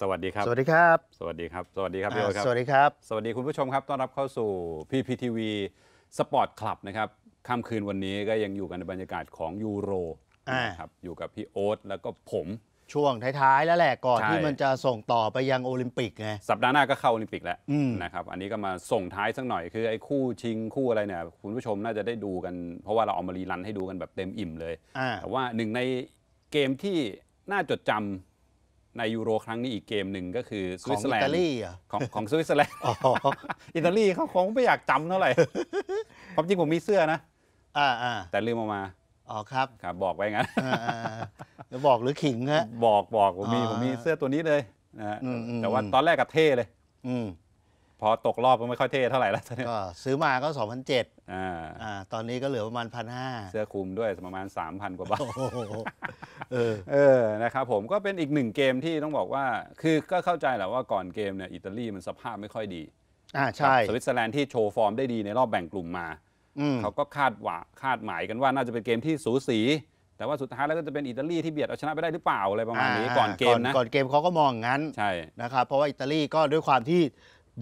สวัสดีครับ สวัสดีครับ สวัสดีครับ สวัสดีครับพี่โอครับสวัสดีครับ สวัสดีคุณผู้ชมครับต้อนรับเข้าสู่พพีีทีวีสปอร์ตคลับนะครับ ค่ำคืนวันนี้ก็ยังอยู่กันในบรรยากาศของยูโรนะครับ อยู่กับพี่โอ๊ตแล้วก็ผม ช่วงท้ายๆแล้วแหละก่อนที่มันจะส่งต่อไปยังโอลิมปิกไง สัปดาห์หน้าก็เข้าโอลิมปิกแล้วนะครับ อันนี้ก็มาส่งท้ายสักหน่อย คือไอ้คู่ชิงคู่อะไรเนี่ยคุณผู้ชมน่าจะได้ดูกัน เพราะว่าเราเอามารีรันให้ดูกันแบบเต็มอิ่มเลย แต่ว่าหนึ่งในเกมที่น่าจดจำในยูโรครั้งนี้อีกเกมหนึ่งก็คือสวิตเซอร์แลนด์ของของสวิตเซอร์แลนด์ออิตาลีเขาคงไม่อยากจำเท่าไหร่ความจริงผมมีเสื้อนะอ่าอแต่ลืมออกมา อ๋อครับครับบอกไว้งั้นแล้วบอกหรือขิงฮะบอกบอกผมมีผมมีเสื้อตัวนี้เลยนะแต่ว่าตอนแรกกับเท่เลย อืพอตกรอบก็ไม่ค่อยเท่เท่าไหร่แล้วตอนนี้ก็ซื้อมาก็สองพันเจ็ดอ่าตอนนี้ก็เหลือประมาณพันห้าเสื้อคลุมด้วยประมาณสามพันกว่าบาทเออเออนะครับผมก็เป็นอีกหนึ่งเกมที่ต้องบอกว่าคือก็เข้าใจแหละว่าก่อนเกมเนี่ยอิตาลีมันสภาพไม่ค่อยดีอ่าใช่ สวิตเซอร์แลนด์ที่โชว์ฟอร์มได้ดีในรอบแบ่งกลุ่มมาเขาก็คาดหวังคาดหมายกันว่าน่าจะเป็นเกมที่สูสี แต่ว่าสุดท้ายแล้วก็จะเป็นอิตาลีที่เบียดเอาชนะไปได้หรือเปล่าอะไรประมาณนี้ก่อนเกมนะก่อนเกมเขาก็มองงั้นใช่นะครับเพราะว่าอิตาลีก็ด้วยความที่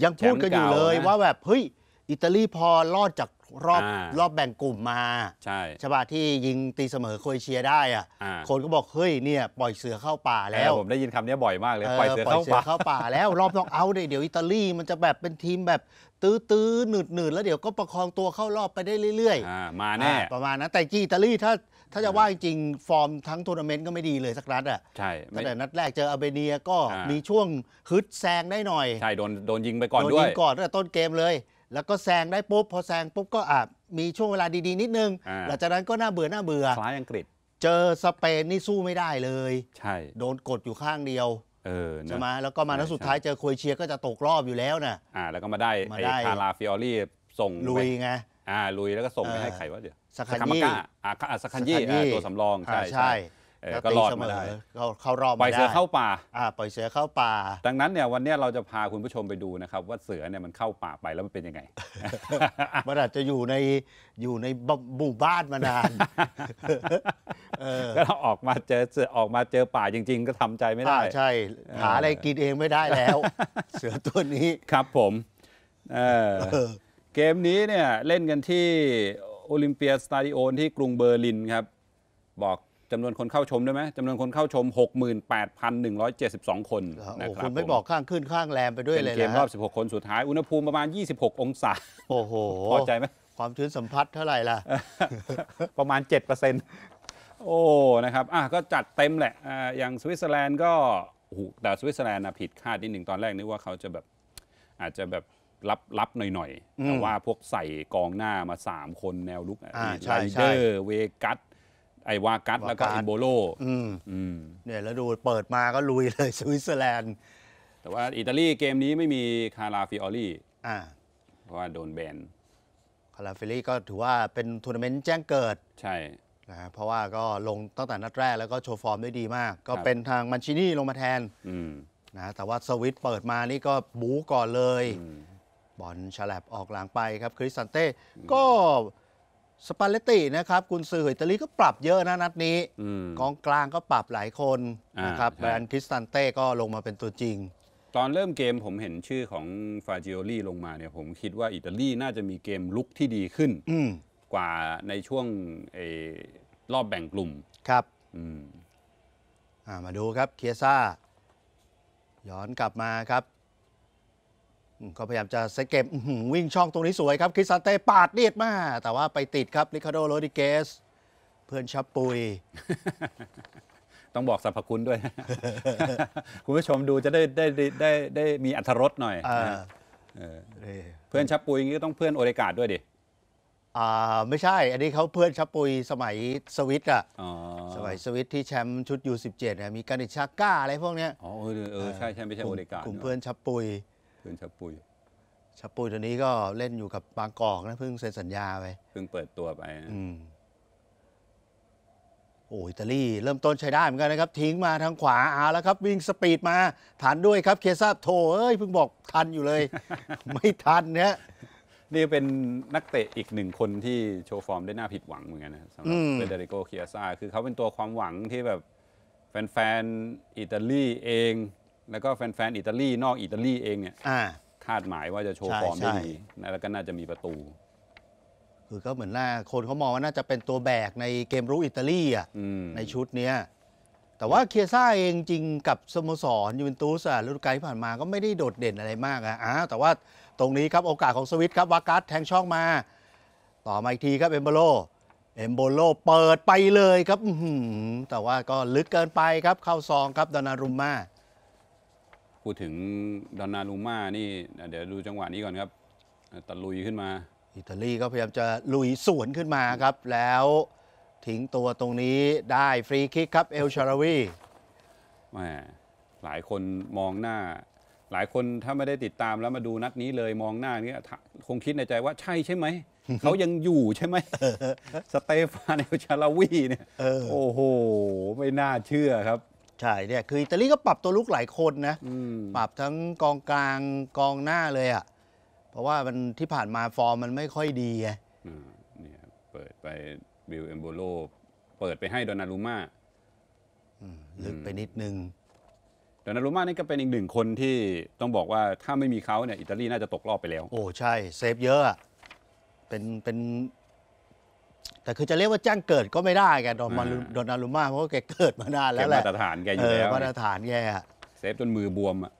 ยังพูดกันอยู่เลยว่าแบบเฮ้ยอิตาลีพอรอดจากรอบอรอบแบ่งกลุ่มมา ใช่ใช่ปะที่ยิงตีเสมอโคเอเชียได้อะอ่ะคนก็บอกเฮ้ยเนี่ยปล่อยเสือเข้าป่าแล้วผมได้ยินคำนี้บ่อยมากเลยปล่อยเสือเข้าป่าาปาแล้วรอบนอกเอาเยเดี๋ยวอิตาลีมันจะแบบเป็นทีมแบบตื้อตื้อๆหนืดหนืดๆแล้วเดี๋ยวก็ประคองตัวเข้ารอบไปได้เรื่อยอมาแน่่ประมาณนั้นแต่จีอิตาลีถ้าถ้าจะว่าจริงฟอร์มทั้งทัวร์นาเมนต์ก็ไม่ดีเลยสักนัดอ่ะ ใช่ตั้งแต่นัดแรกเจออาเบเนียก็มีช่วงฮึดแซงได้หน่อย ใช่ โดนโดนยิงไปก่อนด้วย โดนยิงก่อนตั้งแต่ต้นเกมเลย แล้วก็แซงได้ปุ๊บ พอแซงปุ๊บก็อ่ะมีช่วงเวลาดีๆนิดนึง หลังจากนั้นก็น่าเบื่อหน้าเบื่อคล้ายอังกฤษ เจอสเปนนี่สู้ไม่ได้เลย ใช่ โดนกดอยู่ข้างเดียวใช่ไหมแล้วก็มาแล้วสุดท้ายเจอโคเอเชียก็จะตกรอบอยู่แล้วน่ะ อ่า แล้วก็มาได้คาราฟิออรี่ส่ง ลุยไงอ่าลุย แล้วก็ส่งไปให้ใครวะเดี๋ยวสักคันยี่อ่าสักคันยี่ตัวสำรองใช่ใช่ก็รอดมาได้เขารอมาได้ปล่อยเสือเข้าป่าอ่า ปล่อยเสือเข้าป่า ดังนั้นเนี่ยวันนี้เราจะพาคุณผู้ชมไปดูนะครับ ว่าเสือเนี่ยมันเข้าป่าไปแล้วมันเป็นยังไงมันอาจจะอยู่ในอยู่ในหมู่บ้านมานานก็เราออกมาเจอเสือออกมาเจอป่าจริง ๆ ก็ทำใจไม่ได้ใช่ หาอะไรกินเองไม่ได้แล้ว เสือตัวนี้ครับผมเออเกมนี้เนี่ยเล่นกันที่โอลิมเปียสตาดิโอที่กรุงเบอร์ลินครับ บอกจำนวนคนเข้าชมได้ไหมจำนวนคนเข้าชม 68,172 คนนะครับคุณไม่บอกข้างขึ้นข้างแรมไปด้วยเลยนะเกมรอบ 16 คนสุดท้ายอุณหภูมิประมาณ 26 องศา โอ้โหพอใจไหมความชื้นสัมผัสเท่าไหร่ล่ะ ประมาณ 7%โอ้ นะครับ อ่ะ ก็จัดเต็มแหละอ่ะอย่างสวิตเซอร์แลนด์ก็โหแต่สวิตเซอร์แลนด์นะผิดคาดนิดหนึ่งตอนแรกนึกว่าเขาจะแบบอาจจะแบบรับรับหน่อยๆแต่ว่าพวกใส่กองหน้ามา 3 คนแนวลุกไรเดอร์เวกัสไอวากัสแล้วก็อินโบโลเนี่ยแล้วดูเปิดมาก็ลุยเลยสวิตเซอร์แลนด์แต่ว่าอิตาลีเกมนี้ไม่มีคาราฟิออรี่เพราะว่าโดนแบนคาราฟิออลี่ก็ถือว่าเป็นทัวร์นาเมนต์แจ้งเกิด ใช่นะเพราะว่าก็ลงตั้งแต่นัดแรกแล้วก็โชว์ฟอร์มได้ดีมาก ก็เป็นทางมันชินี่ลงมาแทนนะแต่ว่าสวิตเปิดมานี่ก็บู๊ก่อนเลยบอลฉลับออกหลังไปครับคริสซันเต้ก็ สปาเลตตินะครับกุนซืออิตาลีก็ปรับเยอะนะนัดนี้กองกลางก็ปรับหลายคนนะครับแบรนด์คริสตันเต้ก็ลงมาเป็นตัวจริง ตอนเริ่มเกมผมเห็นชื่อของฟาจิโอลี่ลงมาเนี่ยผมคิดว่าอิตาลีน่าจะมีเกมลุกที่ดีขึ้นกว่าในช่วงรอบแบ่งกลุ่มครับมมาดูครับเคียซ่าย้อนกลับมาครับก็พยายามจะเซตเกมวิ่งช่องตรงนี้สวยครับคริสซานเต้ปาดเดียดมาก แต่ว่าไปติดครับลิคาโดโรดิเกสเพื่อนชับปุย ต้องบอกสรรพคุณด้วย คุณผู้ชมดูจะได้ได้ได้ได้มีอัธรสหน่อย เพื่อนชับปุยนี่ก็ต้องเพื่อนโอเลกาดด้วยดิไม่ใช่ อันนี้เขาเพื่อนชับปุยสมัยสวิตอ่ะสมัยสวิตที่แชมป์ชุด U17 เนี่ยมีการิชาก้าอะไรพวกเนี้ยอ๋อเออใช่ใช่ไม่ใช่โอเลกาดกลุ่มเพื่อนชับปุยคนชะปุยชะปุยตัวนี้ก็เล่นอยู่กับบางกอก นะเพิ่งเซ็นสัญญาไปเพิ่งเปิดตัวไปนะอืมโอ้อิตาลีเริ่มต้นใช้ได้เหมือนกันนะครับ ทิ้งมาทางขวาเอาแล้วครับ วิ่งสปีดมาทานด้วยครับ เคซ่าโทเอ้ยเพิ่งบอกทันอยู่เลย ไม่ทันเนี่ยนี่เป็นนักเตะอีกหนึ่งคนที่โชว์ฟอร์มได้น่าผิดหวังเหมือนกันนะสำหรับเฟเดริโกเคียซ่าคือเขาเป็นตัวความหวังที่แบบ แฟนๆอิตาลีเองแล้วก็แฟน ๆ อิตาลี นอกอิตาลีเองเนี่ยคาดหมายว่าจะโชว์ฟอร์มได้ดีนะแล้วก็น่าจะมีประตู คือก็เหมือนหน้าคนเขามองว่าน่าจะเป็นตัวแบกในเกมรู้อิตาลีอ่ะในชุดเนี้ยแต่ว่าเคียซ่าเองจริงกับสโมสรยูเวนตุสอ่ะฤดูกาลที่ผ่านมาก็ไม่ได้โดดเด่นอะไรมากอ่ะอ้าวแต่ว่าตรงนี้ครับโอกาสของสวิตครับวากัสแทงช่องมา ต่อมาอีกทีครับเอมโบโล เอมโบโลเปิดไปเลยครับแต่ว่าก็ลึกเกินไปครับ เข้าซองครับดอนารุมมาพูดถึงดอนนาลูม่านี่ เดี๋ยวดูจังหวะนี้ก่อนครับ ตะลุยขึ้นมา อิตาลีก็พยายามจะลุยสวนขึ้นมาครับ แล้วทิ้งตัวตรงนี้ได้ฟรีคิกครับเอลชาราวีแหมหลายคนมองหน้า หลายคนถ้าไม่ได้ติดตามแล้วมาดูนัดนี้เลยมองหน้านี้คงคิดในใจว่าใช่ใช่ไหม เขายังอยู่ใช่ไหมสเตฟานเอลชาราวีเนี่ยโอ้โห ไม่น่าเชื่อครับใช่เนี่ยคืออิตาลีก็ปรับตัวลุกหลายคนนะปรับทั้งกองกลางกองหน้าเลยอะ่ะเพราะว่ามันที่ผ่านมาฟอร์มมันไม่ค่อยดีไงเนี่ยเปิดไปบิลเอมโบโลเปิดไปให้ดอนารุมาลึกไปนิดนึงดอนารุมานี่ก็เป็นอีกหนึ่งคนที่ต้องบอกว่าถ้าไม่มีเขาเนี่ยอิตาลีน่าจะตกรอบไปแล้ว โอ้ใช่ เซฟเยอะเป็นเป็นแต่คือจะเรียกว่าแจ้งเกิดก็ไม่ได้แกโดนมาโดนอารุมาเพราะแกเกิดมานานแล้วแหละมาตรฐานแกอยู่แล้วมาตรฐานแกอะเซฟจนมือบวมอ่ะ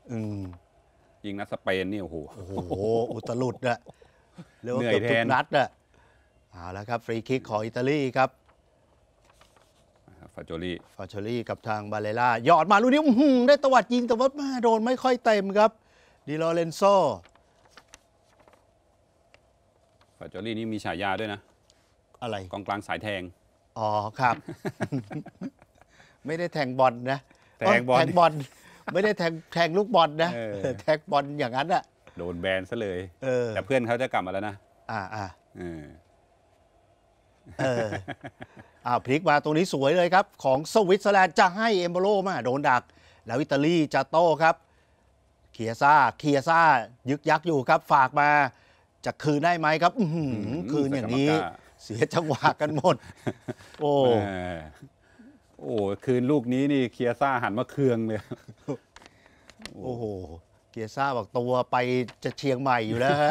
ยิงนัดสเปนนี่โอ้โหโอ้โห อุตลุดอะเรื่อง่เกือบทุกนัดอะเอาละครับฟรีคิกของอิตาลีครับฟาโจลีฟาโจลีกับทางบาเลล่าหยอดมาลูกนี้ได้ตวัดยิงแต่ว่ามาโดนไม่ค่อยเต็มครับดิลอเรนโซฟาโจลีนี่มีฉายาด้วยนะอะไรกองกลางสายแทง อ๋อ ครับ ไม่ได้แทงบอลนะ แทงบอลแทงบอลไม่ได้แทงแทงลูกบอลนะ แทงบอลอย่างนั้นอะโดนแบนซะเลยแต่เพื่อนเขาจะกลับมาแล้วนะ อ่าอ่าเอออ้าพลิกมาตรงนี้สวยเลยครับ ของสวิตเซอร์แลนด์จะให้เอมโบโลมาโดนดัก แล้วอิตาลีจะโต้ครับ เคียซ่า เคียซ่า ยึกยักอยู่ครับ ฝากมา จะคืนได้ไหมครับคืนอย่างนี้เสียจังหวะกันหมด โอ้ โอ้ คืนลูกนี้นี่เคียซ่าหันมาเคืองเลย โอ้โหเคียซ่าบอกตัวไปจะเชียงใหม่อยู่แล้วฮะ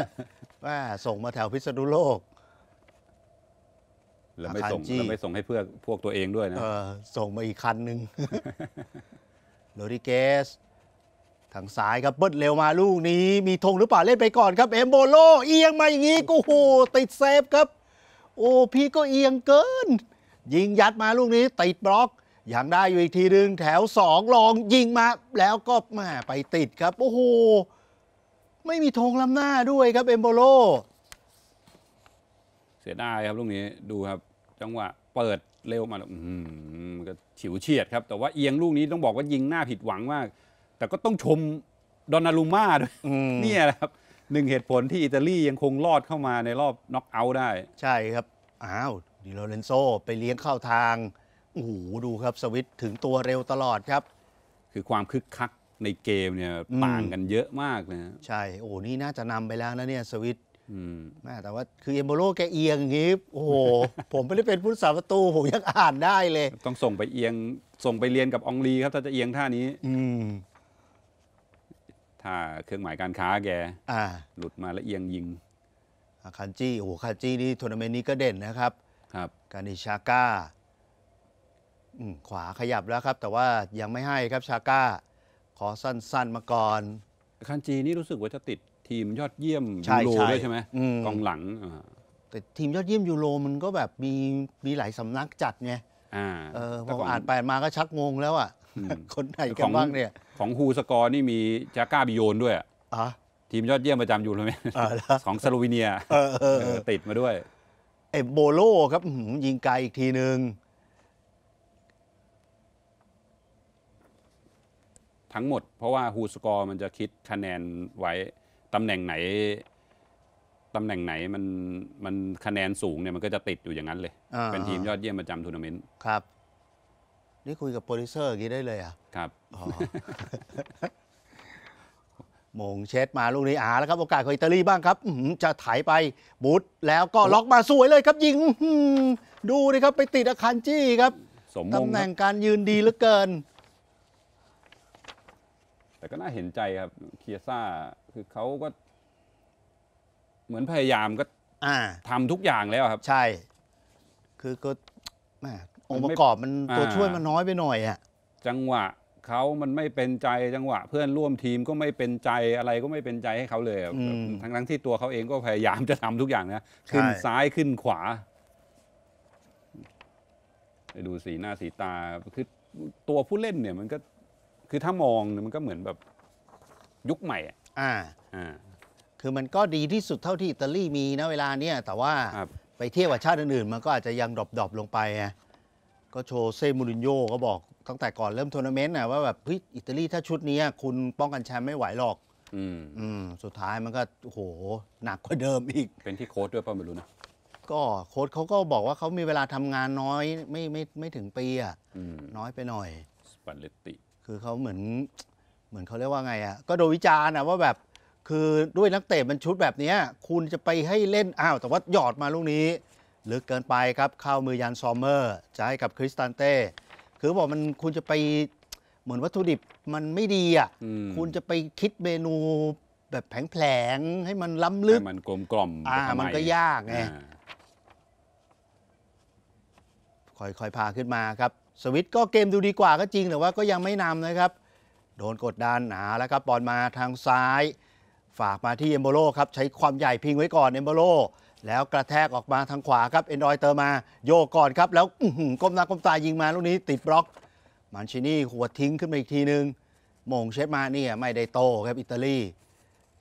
ว่าส่งมาแถวพิษณุโลก แล้วไม่ส่งแล้วไม่ส่งให้เพื่อพวกตัวเองด้วยนะ ส่งมาอีกคันหนึ่งโรดิเกส ทางซ้ายครับเบิดเร็วมาลูกนี้มีธงหรือเปล่าเล่นไปก่อนครับ เอมโบโลเอียงมาอย่างนี้กูโหติดเซฟครับโอ้พี่ก็เอียงเกิน ยิงยัดมาลูกนี้ ติดบล็อกยังได้อยู่อีกทีหนึ่งแถวสองลองยิงมาแล้วก็มาไปติดครับ โอ้โห ไม่มีธงล้ำหน้าด้วยครับเอมโบโล เสียดายครับลูกนี้ดูครับ จังหวะเปิดเร็วมาอืมก็ฉิวเฉียดครับ แต่ว่าเอียงลูกนี้ต้องบอกว่ายิงหน้าผิดหวังมากแต่ก็ต้องชมดอนนารุม่าด้วยเนี่ยแหละครับหนึ่งเหตุผลที่อิตาลียังคงรอดเข้ามาในรอบน็อกเอาท์ได้ ใช่ครับอ้าวดิโลเรนโซ ไปเลี้ยงเข้าทางโอ้โหดูครับสวิตถึงตัวเร็วตลอดครับ คือความคึกคักในเกมเนี่ยต่างกันเยอะมากนะใช่ โอ้นี่น่าจะนำไปแล้วนะเนี่ยสวิตแม่แต่ว่าคือเอมโบโลแกเอียงงี้ โอ้โห ผมไม่ได้เป็นผู้สาประตูผมยังอ่านได้เลย ต้องส่งไปเอียงส่งไปเรียนกับองลีครับถ้าจะเอียงท่านี้ อื่าเครื่องหมายการค้าแก อ่า หลุดมาและเอียงยิง คันจี้โอ้โหคันจี้นี่ทัวร์นาเมนต์นี้ก็เด่นนะครับ ครับ กานิชาก้าขวาขยับแล้วครับ แต่ว่ายังไม่ให้ครับชาก้า ขอสั้น ๆมาก่อน คันจีนี่รู้สึกว่าจะติดทีมยอดเยี่ยมยูโรด้วยใช่ไหมกองหลัง แต่ทีมยอดเยี่ยมยูโรมันก็แบบมีมีหลายสำนักจัดไงอ่าเออพออ่านไปมาก็ชักงงแล้วอ่ะคนไหนกันบ้างเนี่ย ของฮูสกอร์นี่มีแจคก้าบิโยนด้วยทีมยอดเยี่ยมประจำอยู่เลยไหมของสโลวีเนียติดมาด้วยเอโบโลครับยิงไกลอีกทีหนึ่งทั้งหมดเพราะว่าฮูสกอร์มันจะคิดคะแนนไว้ตำแหน่งไหนตำแหน่งไหนมันมันคะแนนสูงเนี่ยมันก็จะติดอยู่อย่างนั้นเลย เป็นทีมยอดเยี่ยมประจำทัวร์นาเมนต์ครับนี่คุยกับโปรดิวเซอร์อย่างนี้ได้เลยอ่ะ ครับมงเช็ดมาลูกนี้อาแล้วครับ โอกาสของอิตาลีบ้างครับจะถ่ายไปบูตแล้วก็ล็อกมาสวยเลยครับ ยิงดูดิครับ ไปติดอาคารจี้ครับตำแหน่งการยืนดีเหลือเกิน แต่ก็น่าเห็นใจครับเคียซ่าคือเขาก็ เหมือนพยายามก็ทำทุกอย่างแล้วครับ ใช่ คือก็แมองค์ประกอบมันตัวช่วยมันน้อยไปหน่อยอ่ะจังหวะเขามันไม่เป็นใจจังหวะ เพื่อนร่วมทีมก็ไม่เป็นใจอะไรก็ไม่เป็นใจให้เขาเลยทั้งทั้งที่ตัวเขาเองก็พยายามจะทำทุกอย่างนะขึ้นซ้ายขึ้นขวา ไปดูสีหน้าสีตาคือตัวผู้เล่นเนี่ยมันก็คือถ้ามองมันก็เหมือนแบบยุคใหม่ อ่าอ่าคือมันก็ดีที่สุดเท่าที่อิตาลีมีนะเวลาเนี้ยแต่ว่าไปเทียบกับชาติอื่น ๆ มันก็อาจจะยังดรอปๆลงไปก็โชเซ่มูรินโญ่ก็บอกตั้งแต่ก่อนเริ่มทัวร์นาเมนต์นะว่าแบบเฮ้ยอิตาลีถ้าชุดนี้คุณป้องกันแชมป์ไม่ไหวหรอกอืมสุดท้ายมันก็โหหนักกว่าเดิมอีกเป็นที่โค้ชด้วยป่ะไม่รู้นะก็โค้ชเขาก็บอกว่าเขามีเวลาทำงานน้อยไม่ไม่ไม่ถึงปีอ่ะน้อยไปหน่อยสปันเลตติ คือเขาเหมือน เหมือนเขาเรียกว่าไงอ่ะก็โดนวิจารณ์ะว่าแบบ คือด้วยนักเตะมันชุดแบบนี้คุณจะไปให้เล่นอ้าว แต่ว่าหยอดมาลูกนี้ลึกเกินไปครับ เข้ามือยันซอมเมอร์ จะให้กับคริสตันเต้ คือบอกมันคุณจะไปเหมือนวัตถุดิบมันไม่ดีอ่ะอคุณจะไปคิดเมนูแบบแผงๆให้มันล้ำลึกให้มันกลมกล่อมอ่ามันก็ยากไงค่อยๆ พาขึ้นมาครับ สวิตก็เกมดูดีกว่าก็จริงแต่ว่าก็ยังไม่นำนะครับ โดนกดดันหนาแล้วครับบอลมาทางซ้ายฝากมาที่เอมโบโลครับใช้ความใหญ่พิงไว้ก่อนเอมโบโลแล้วกระแทกออกมาทางขวาครับเอ็นดอยเตอร์มาโยก่อนครับแล้วก้มหน้าก้มตายิงมาลูกนี้ ติดบล็อก มันชินี่หัวทิ้งขึ้นมาอีกทีนึงมงเชฟมาเนี่ยไม่ได้โตครับอิตาลี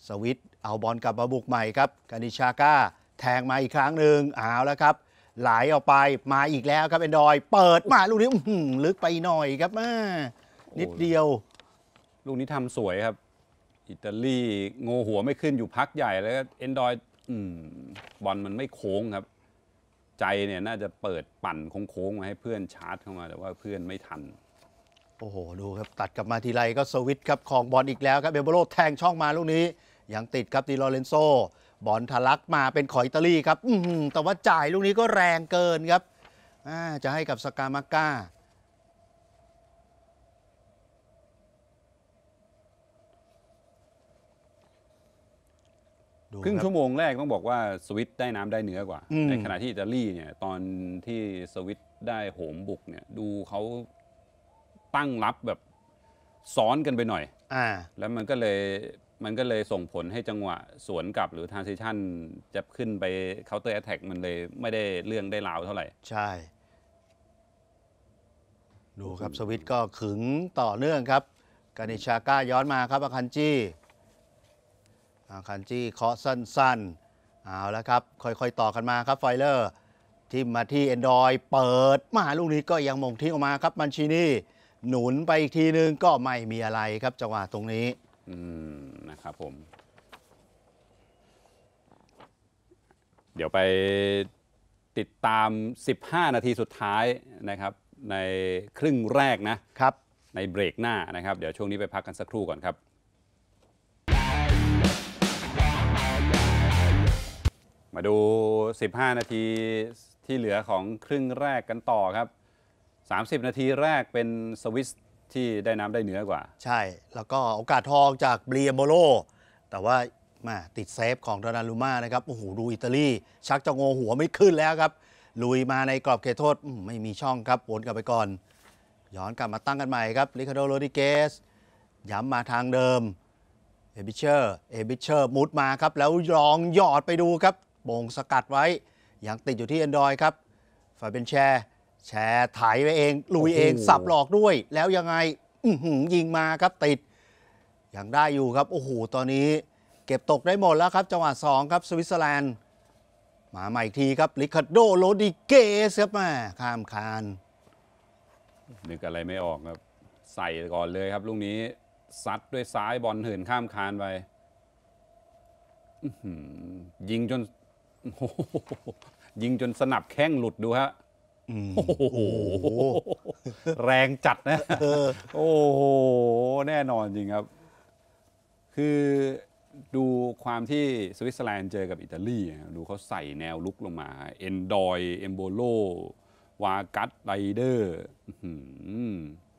สวิตเอาบอลกลับมาบุกใหม่ครับกานิชาก้าแทงมาอีกครั้งหนึ่งเอาแล้วครับไหลออกไปมาอีกแล้วครับเอ็นดอยเปิดมาลูกนี้ลึกไปหน่อยครับมานิดเดียวลูกนี้ทำสวยครับอิตาลีโงหัวไม่ขึ้นอยู่พักใหญ่แล้วเอ็นดอยบอลมันไม่โค้งครับ ใจเนี่ยน่าจะเปิดปั่นโค้งๆมาให้เพื่อนชาร์จเข้ามาแต่ว่าเพื่อนไม่ทัน โอ้โหดูครับตัดกลับมาทีไร ก็สวิตครับของบอลอีกแล้วครับเบเบโรแทงช่องมาลูกนี้ยังติดครับดีลอเรนโซบอลทะลักมาเป็นขออิตาลีครับแต่ว่าจ่ายลูกนี้ก็แรงเกินครับจะให้กับสกามาก้าครึ่งชั่วโมงแรกต้องบอกว่าสวิตได้น้ำได้เนื้อกว่า ในขณะที่อิตาลีเนี่ย ตอนที่สวิตได้โหมบุกเนี่ย ดูเขาตั้งรับแบบ ซ้อนกันไปหน่อยอแล้วมันก็เลยมันก็เลยส่งผลให้จังหวะสวนกลับหรือทราเซิชันจะขึ้นไปเคาน์เตอร์แอตแทกมันเลยไม่ได้เรื่องได้ราวเท่าไหร่ ใช่ ดูครับสวิตก็ขึงต่อเนื่องครับกานิชาก้าย้อนมาครับอาคันจี้คันจี้เคาะสั้นๆเอาแล้วครับค่อยๆ ต่อกันมาครับ ไฟเลอร์ที่มาที่เอนดอยเปิด มาลูกนี้ก็ยังมงที่ออกมาครับมันชีนี่ หนุนไปอีกทีนึงก็ไม่มีอะไรครับ จังหวะตรงนี้อืมนะครับผม เดี๋ยวไปติดตาม 15 นาทีสุดท้ายนะครับ ในครึ่งแรกนะครับ ในเบรกหน้านะครับ เดี๋ยวช่วงนี้ไปพักกันสักครู่ก่อนครับมาดู 15 นาทีที่เหลือของครึ่งแรกกันต่อครับ 30 นาทีแรกเป็นสวิสที่ได้น้ำได้เหนือกว่า ใช่ แล้วก็โอกาสทองจากเบรียโมโล แต่ว่ามาติดเซฟของดนารูมานะครับ โอ้โห ดูอิตาลี ชักจะงอหัวไม่ขึ้นแล้วครับ ลุยมาในกรอบเขตโทษไม่มีช่องครับ วนกลับไปก่อน ย้อนกลับมาตั้งกันใหม่ครับลิคาโดโรดิเกสย้ำมาทางเดิม เอบิเชอร์ เอบิเชอร์มุดมาครับแล้วลองหยอดไปดูครับโป่งสกัดไว้ อย่างติดอยู่ที่ Android ครับฝ่ายเป็นแชร์ แชร์ถ่ายไปเอง ลุยเอง สับหลอกด้วย แล้วยังไงยิงมาครับ ติด ยังได้อยู่ครับ โอ้โห ตอนนี้ เก็บตกได้หมดแล้วครับ จังหวะงครับสวิตเซอร์แลนด์ มาใหม่อีกทีครับลิคาโดโรดิเกสครับมา ข้ามคาน นึกอะไรไม่ออกครับ ใส่ก่อนเลยครับลูกนี้ ซัดด้วยซ้ายบอลเหินข้ามคานไปยิงจนยิงจนสนับแข้งหลุดดูฮะโอ้โห แรงจัดนะ โอ้โห แน่นอนจริงครับ คือดูความที่สวิตเซอร์แลนด์เจอกับอิตาลี ดูเขาใส่แนวลุกลงมา เอนดอยเอมโบโลวากัตไรเดอร์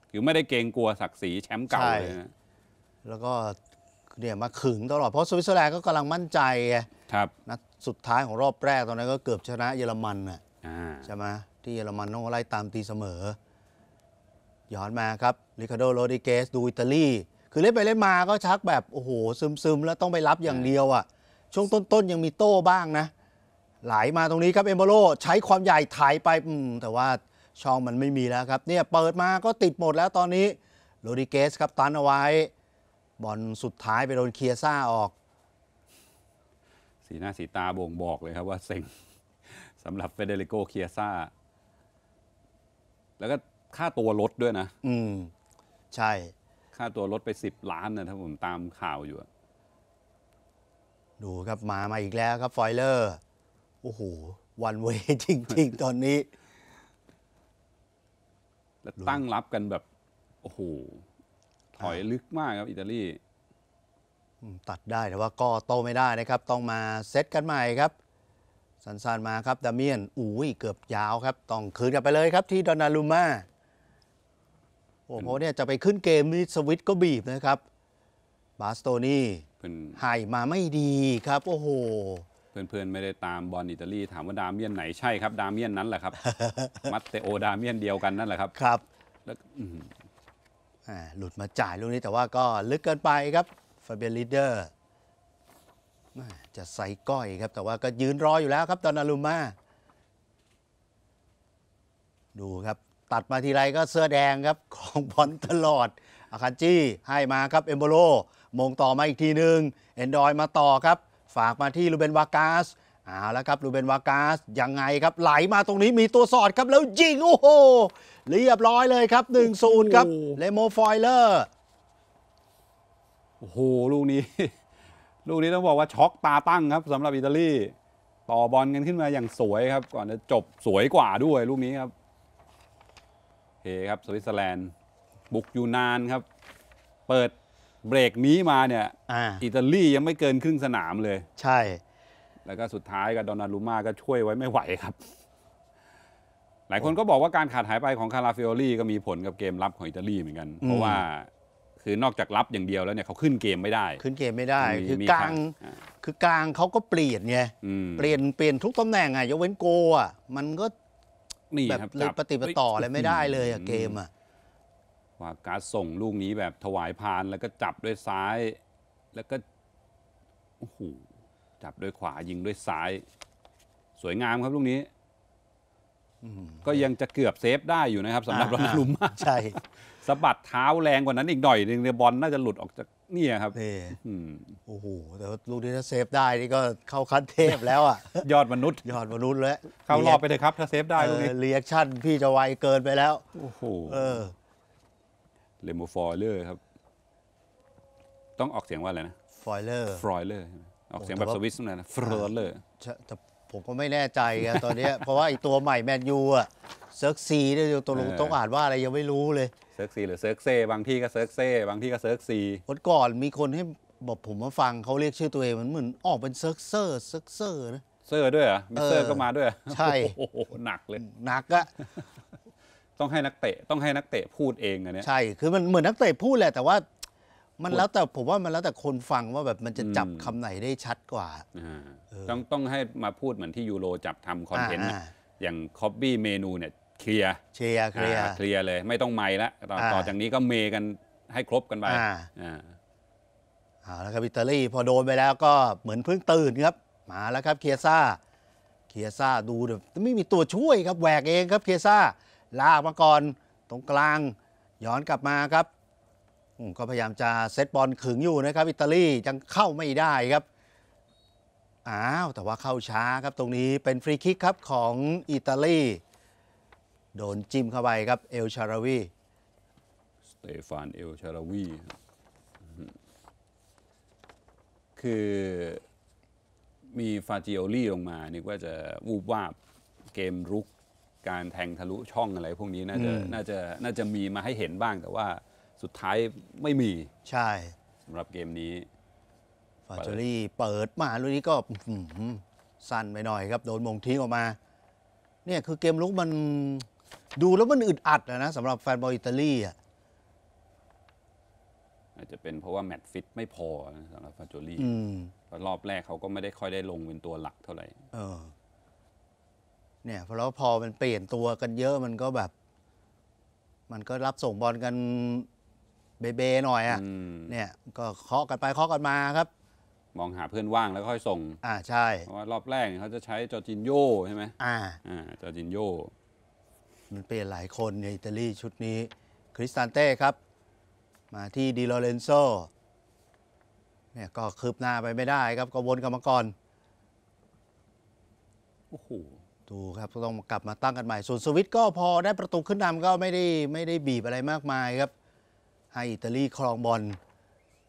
คือไม่ได้เกรงกลัวศักดิ์ศรีแชมป์เก่าเลยนะแล้วก็เนี่ยมาขึงตลอด เพราะสวิตเซอร์แลนด์ก็กำลังมั่นใจ ครับนะสุดท้ายของรอบแรกตอนนั้นก็เกือบชนะเยอรมันอ่ะใช่ไหมที่เยอรมันต้องไล่ตามตีเสมอ ย้อนมาครับลิคาโดโรดิเกสดูอิตาลีคือเล่นไปเล่นมาก็ชักแบบ โอ้โห ซึมๆ แล้วต้องไปรับอย่างเดียวอ่ะ ช่วงต้นๆ ยังมีโต้บ้างนะไหลมาตรงนี้ครับเอมโบโล ใช้ความใหญ่ถ่ายไปแต่ว่าช่องมันไม่มีแล้วครับเนี่ยเปิดมาก็ติดหมดแล้วตอนนี้โรดิเกสครับตันเอาไว้บอลสุดท้ายไปโดนเคียซ่าออก สีหน้าสีตาบ่งบอกเลยครับว่าเซ็งสำหรับเฟเดริโกเคียซ่า แล้วก็ค่าตัวลดด้วยนะ อืม ใช่ ค่าตัวลดไปสิบล้านนะถ้าผมตามข่าวอยู่ ดูครับมามาอีกแล้วครับ ฟอยเลอร์ โอ้โห วันเวจริง ๆ ตอนนี้ แล้วตั้งรับกันแบบ โอ้โหถอยลึกมากครับ อิตาลีตัดได้แต่ว่าก็โตไม่ได้นะครับ ต้องมาเซตกันใหม่ครับ สันซานมาครับ ดาเมียน อุ้ยเกือบยาวครับ ต้องคืนกลับไปเลยครับที่ดอนนารุมาโอ้โหเนี่ยจะไปขึ้นเกมนีสวิตก็บีบนะครับ บาสโตนี่ให้มาไม่ดีครับ โอ้โห เพื่อนๆไม่ได้ตามบอลอิตาลี ถามว่าดามเมียนไหนใช่ครับดามเมียนนั้นแหละครับ มัตเตโอดามเมียนเดียวกันนั่นแหละครับครับแล้วหลุดมาจ่ายลูกนี้แต่ว่าก็ลึกเกินไปครับฟาเบียนลีเดอร์จะใส่ก้อยครับ แต่ว่าก็ยืนรออยู่แล้วครับ ตอนนารุมาดูครับ ตัดมาทีไรก็เสื้อแดงครับของบอลตลอด อาคาจี้ให้มาครับเอมโบโลมงต่อมาอีกทีหนึ่งเอนดอยมาต่อครับฝากมาที่ลูเบนวากาสเอาแล้วครับรูเบนวากาส ยังไงครับ ไหลมาตรงนี้มีตัวสอดครับแล้วยิง โอ้โหเรียบร้อยเลยครับ1นศูนย์ครับเลโมฟอยเลอร์โอ้โหลูกนี้ ลูกนี้ต้องบอกว่าช็อกตาตั้งครับสำหรับอิตาลีต่อบอลกันขึ้นมาอย่างสวยครับ ก่อนจะจบสวยกว่าด้วยลูกนี้ครับเฮครับ สวิตเซอร์แลนด์บุกอยู่นานครับ เปิดเบรกนี้มาเนี่ยอิตาลียังไม่เกินครึ่งสนามเลย ใช่แล้วก็สุดท้ายกับดอนารูมา ก็ช่วยไว้ไม่ไหวครับ หลายคนก็บอกว่าการขาดหายไปของคาราฟิโอรี่ก็มีผลกับเกมรับของอิตาลีเหมือนกัน เพราะว่าคือนอกจากรับอย่างเดียวแล้วเนี่ยเขาขึ้นเกมไม่ได้ ขึ้นเกมไม่ได้ คือกลาง คือกลางเขาก็เปลี่ยนไง เปลี่ยน เปลี่ยนทุกตำแหน่งอ่ะยกเว้นโกอ่ะ มันก็แบบเลยปฏิปต่ออะไรไม่ได้เลยอ่ะเกมอ่ะว่าการส่งลูกนี้แบบถวายพานแล้วก็จับด้วยซ้าย แล้วก็โอ้โหจับด้วยขวายิงด้วยซ้าย สวยงามครับลูกนี้ก็ยังจะเกือบเซฟได้อยู่นะครับสำหรับรอนาลุมาใช่สะบัดเท้าแรงกว่านั้น อีกหน่อยหนึ่งเนบอลน่าจะหลุดออกจากนี่ครับโอ้โหแต่ลูกนี้ถ้าเซฟได้นี่ก็เข้าคันเทพแล้วอ่ะยอดมนุษย์ ยอดมนุษย์แล้วเข้ารอบไปเลยครับ ถ้าเซฟได้ลูกนี้เรียกชั่น พี่จะไวเกินไปแล้วโอ้โหเลโมฟอยเลอร์ครับ ต้องออกเสียงว่าอะไรนะฟอยเลอร์ฟอยเลอร์ออกเสียงแบบสวิสนั่นะเฟรเลยแต่ผมก็ไม่แน่ใจับตอนนี้ เพราะว่าไอตัวใหม่แมนยูอะเซิร์กซีเนี่ยตัวลงต้องอ่านว่าอะไรยังไม่รู้เลยเซิร์กซีหรือเซิร์กเซบางที่ก็เซิร์กเซบางที่ก็เซิร์กซีวันก่อนมีคนให้บอกผมมาฟังเขาเรียกชื่อตัวเองมันเหมือนออกเป็นเซิร์กเซอร์เซิร์กเซอร์นะเซอร์ด้วยอ่ะเซอร์ก็มาด้วย ใช่โอ้โหหนักเลยหนักอะต้องให้นักเตะต้องให้นักเตะพูดเองอันเนี้ยใช่คือมันเหมือนนักเตะพูดแหละแต่ว่ามันแล้วแต่ผมว่ามันแล้วแต่คนฟังว่าแบบมันจะจับคำไหนได้ชัดกว่า ต้องต้องให้มาพูดเหมือนที่ยูโรจับทำคอนเทนต์อย่างคอปปี้เมนูเนี่ยเคลียร์เชียเคลียร์เคลียร์เลย ไม่ต้องไม่ละต่ออจากนี้ก็เมกันให้ครบกันไปอ่าอ่าเอาแล้วครับอิตาลีพอโดนไปแล้วก็เหมือนเพิ่งตื่นครับ มาแล้วครับเคียซ่าเคียซ่าดู๋ยวไม่มีตัวช่วยครับแหวกเองครับเคียซ่าลากมาก่อนตรงกลางย้อนกลับมาครับก็พยายามจะเซตบอลขึงอยู่นะครับอิตาลียังเข้าไม่ได้ครับ อ้าวแต่ว่าเข้าช้าครับตรงนี้เป็นฟรีคิกครับของอิตาลีโดนจิ้มเข้าไปครับเอลชาราวีสเตฟานเอลชาราวีคือมีฟาจิโอลี่ลงมานี่ว่าจะวูบวาบเกมรุกการแทงทะลุช่องอะไรพวกนี้น่าจะน่าจะน่าจะมีมาให้เห็นบ้างแต่ว่าสุดท้ายไม่มี ใช่ สำหรับเกมนี้ฟาเจอรี่เปิดมาลูกนี้ก็สั้นไปหน่อยครับ โดนมงทิ้งออกมา เนี่ย คือเกมลุกมัน ดูแล้วมันอึดอัดนะสำหรับแฟนบอลอิตาลีอ่ะ อาจจะเป็นเพราะว่าแมตช์ฟิตไม่พอสำหรับฟาโจลี่รอบแรกเขาก็ไม่ได้ค่อยได้ลงเป็นตัวหลักเท่าไหร่เนี่ย เพราะพอมันเปลี่ยนตัวกันเยอะมันก็แบบ มันก็รับส่งบอลกันเบเบหน่อยอ่ะเนี่ยก็เคาะกันไปเคาะกันมาครับ มองหาเพื่อนว่างแล้วค่อยส่ง อ่าใช่เพราะว่ารอบแรกเขาจะใช้จอจินโยใช่ไหม อ่า อ่า จอจินโยมันเปลี่ยนหลายคนในอิตาลีชุดนี้คริสตันเต้ครับ มาที่ดีโลเรนโซเนี่ยก็คืบหน้าไปไม่ได้ครับก็วนกรรมาก่อนโอ้โหดูครับต้องกลับมาตั้งกันใหม่ ส่วนสวิตก็พอได้ประตูขึ้นนำก็ไม่ได้ไม่ได้บีบอะไรมากมายครับให้อิตาลีครองบอล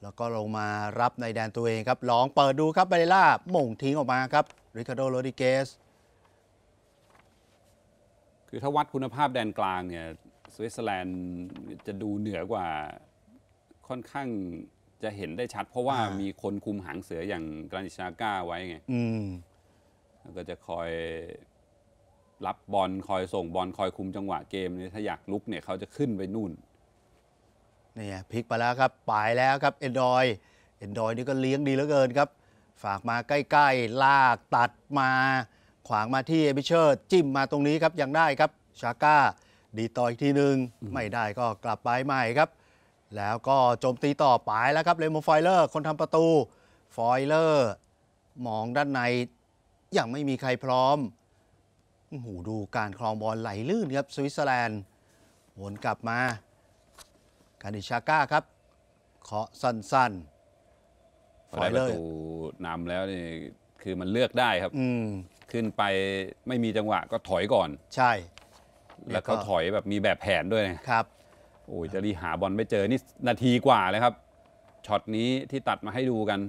แล้วก็ลงมารับในแดนตัวเองครับลองเปิดดูครับเบเรล่าหม่งทิ้งออกมาครับ ริคาร์โดโรดิเกสคือถ้าวัดคุณภาพแดนกลางเนี่ยสวิตเซอร์แลนด์จะดูเหนือกว่าค่อนข้างจะเห็นได้ชัดเพราะว่ามีคนคุมหางเสืออย่างกรานิชาก้าไว้ไงแล้วก็จะคอยรับบอลคอยส่งบอลคอยคุมจังหวะเกมเนี่ยถ้าอยากลุกเนี่ยเขาจะขึ้นไปนู่นนี่พลิกไปแล้วครับปลายแล้วครับ เอ็นดอยเอ็นดอยนี่ก็เลี้ยงดีเหลือเกินครับ ฝากมาใกล้ ๆ ลากตัดมา ขวางมาที่เอพิเชอร์จิ้มมาตรงนี้ครับยังได้ครับชาก้าดีต่ออีกทีหนึ่งไม่ได้ก็กลับไปใหม่ครับ แล้วก็โจมตีต่อไปแล้วครับเลมอนฟอยเลอร์คนทำประตูฟอยเลอร์มองด้านใน ยังไม่มีใครพร้อมหูดูการคลองบอลไหลลื่นครับสวิตเซอร์แลนด์วนกลับมาคานิชาก้าครับเคาะสั้นๆไอไลยประตูนำแล้วนี่ คือมันเลือกได้ครับขึ้นไปไม่มีจังหวะก็ถอยก่อน ใช่ แล้วเขาถอยแบบมีแบบแผนด้วยนะครับโอ้ยจะรีหาบอลไม่เจอ นี่นาทีกว่าเลยครับ ช็อตนี้ที่ตัดมาให้ดูกัน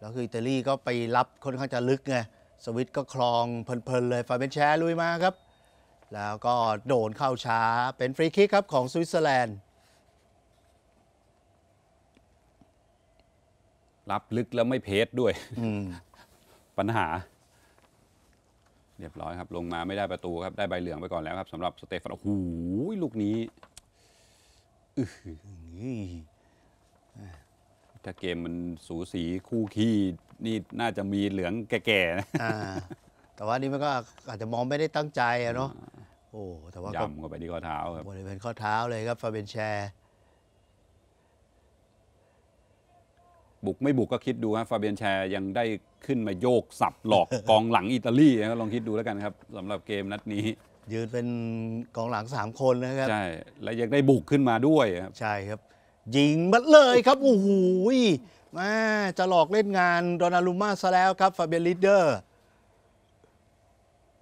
แล้วคืออิตาลีก็ไปรับค่อนข้างจะลึกไง สวิตก็คลองเพลินๆเลยฟาเบนแชร์ลุยมาครับ แล้วก็โดนเข้าช้าเป็นฟรีคิกครับของสวิตเซอร์แลนด์รับลึกแล้วไม่เพจด้วยปัญหา เรียบร้อยครับลงมาไม่ได้ประตูครับได้ใบเหลืองไปก่อนแล้วครับสำหรับสเตฟานโอ้โหลูกนี้ถ้าเกมมันสูสีคู่ขี้นี่น่าจะมีเหลืองแก่ๆนะแต่ว่านี่มันก็อาจจะมองไม่ได้ตั้งใจอะเนาะโอ้แต่ว่าก็ย่ำเข้าไปที่ข้อเท้าครับบริเวณข้อเท้าเลยครับ ฟาเบนแชร์บุก ไม่บุกก็คิดดูครับฟาเบียนแชร์ยังได้ขึ้นมาโยกสับหลอกกองหลังอิตาลีนะลองคิดดูแล้วกันครับสำหรับเกมนัดนี้ยืนเป็นกองหลัง3คนนะครับใช่และยังได้บุกขึ้นมาด้วยครับใช่ครับยิงมัดเลยครับโอ้โหมาจะหลอกเล่นงานโดนารุม่าซะแล้วครับฟาเบียนลิเดอร์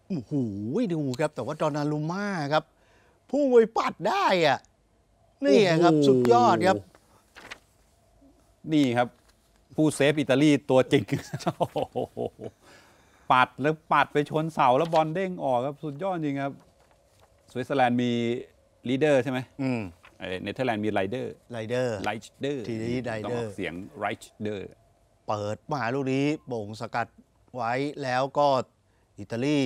โอ้โหดูครับ แต่ว่าโดนารุม่าครับพุ่งไปปัดได้อ่ะนี่ครับ สุดยอดครับ นี่ครับผู้เซฟอิตาลีตัวจริงปัดแล้วปัดไปชนเสาแล้วบอลเด้งออกครับสุดยอดจริงครับ สวิตเซอร์แลนด์มีลีเดอร์ใช่ไหมอืมเนเธอร์แลนด์มีไรเดอร์ไรเดอร์ไรเดอร์ทีนี้ไรเดอร์เสียงไรเดอร์ เปิดมาลูกนี้โป่งสกัดไว้แล้วก็อิตาลี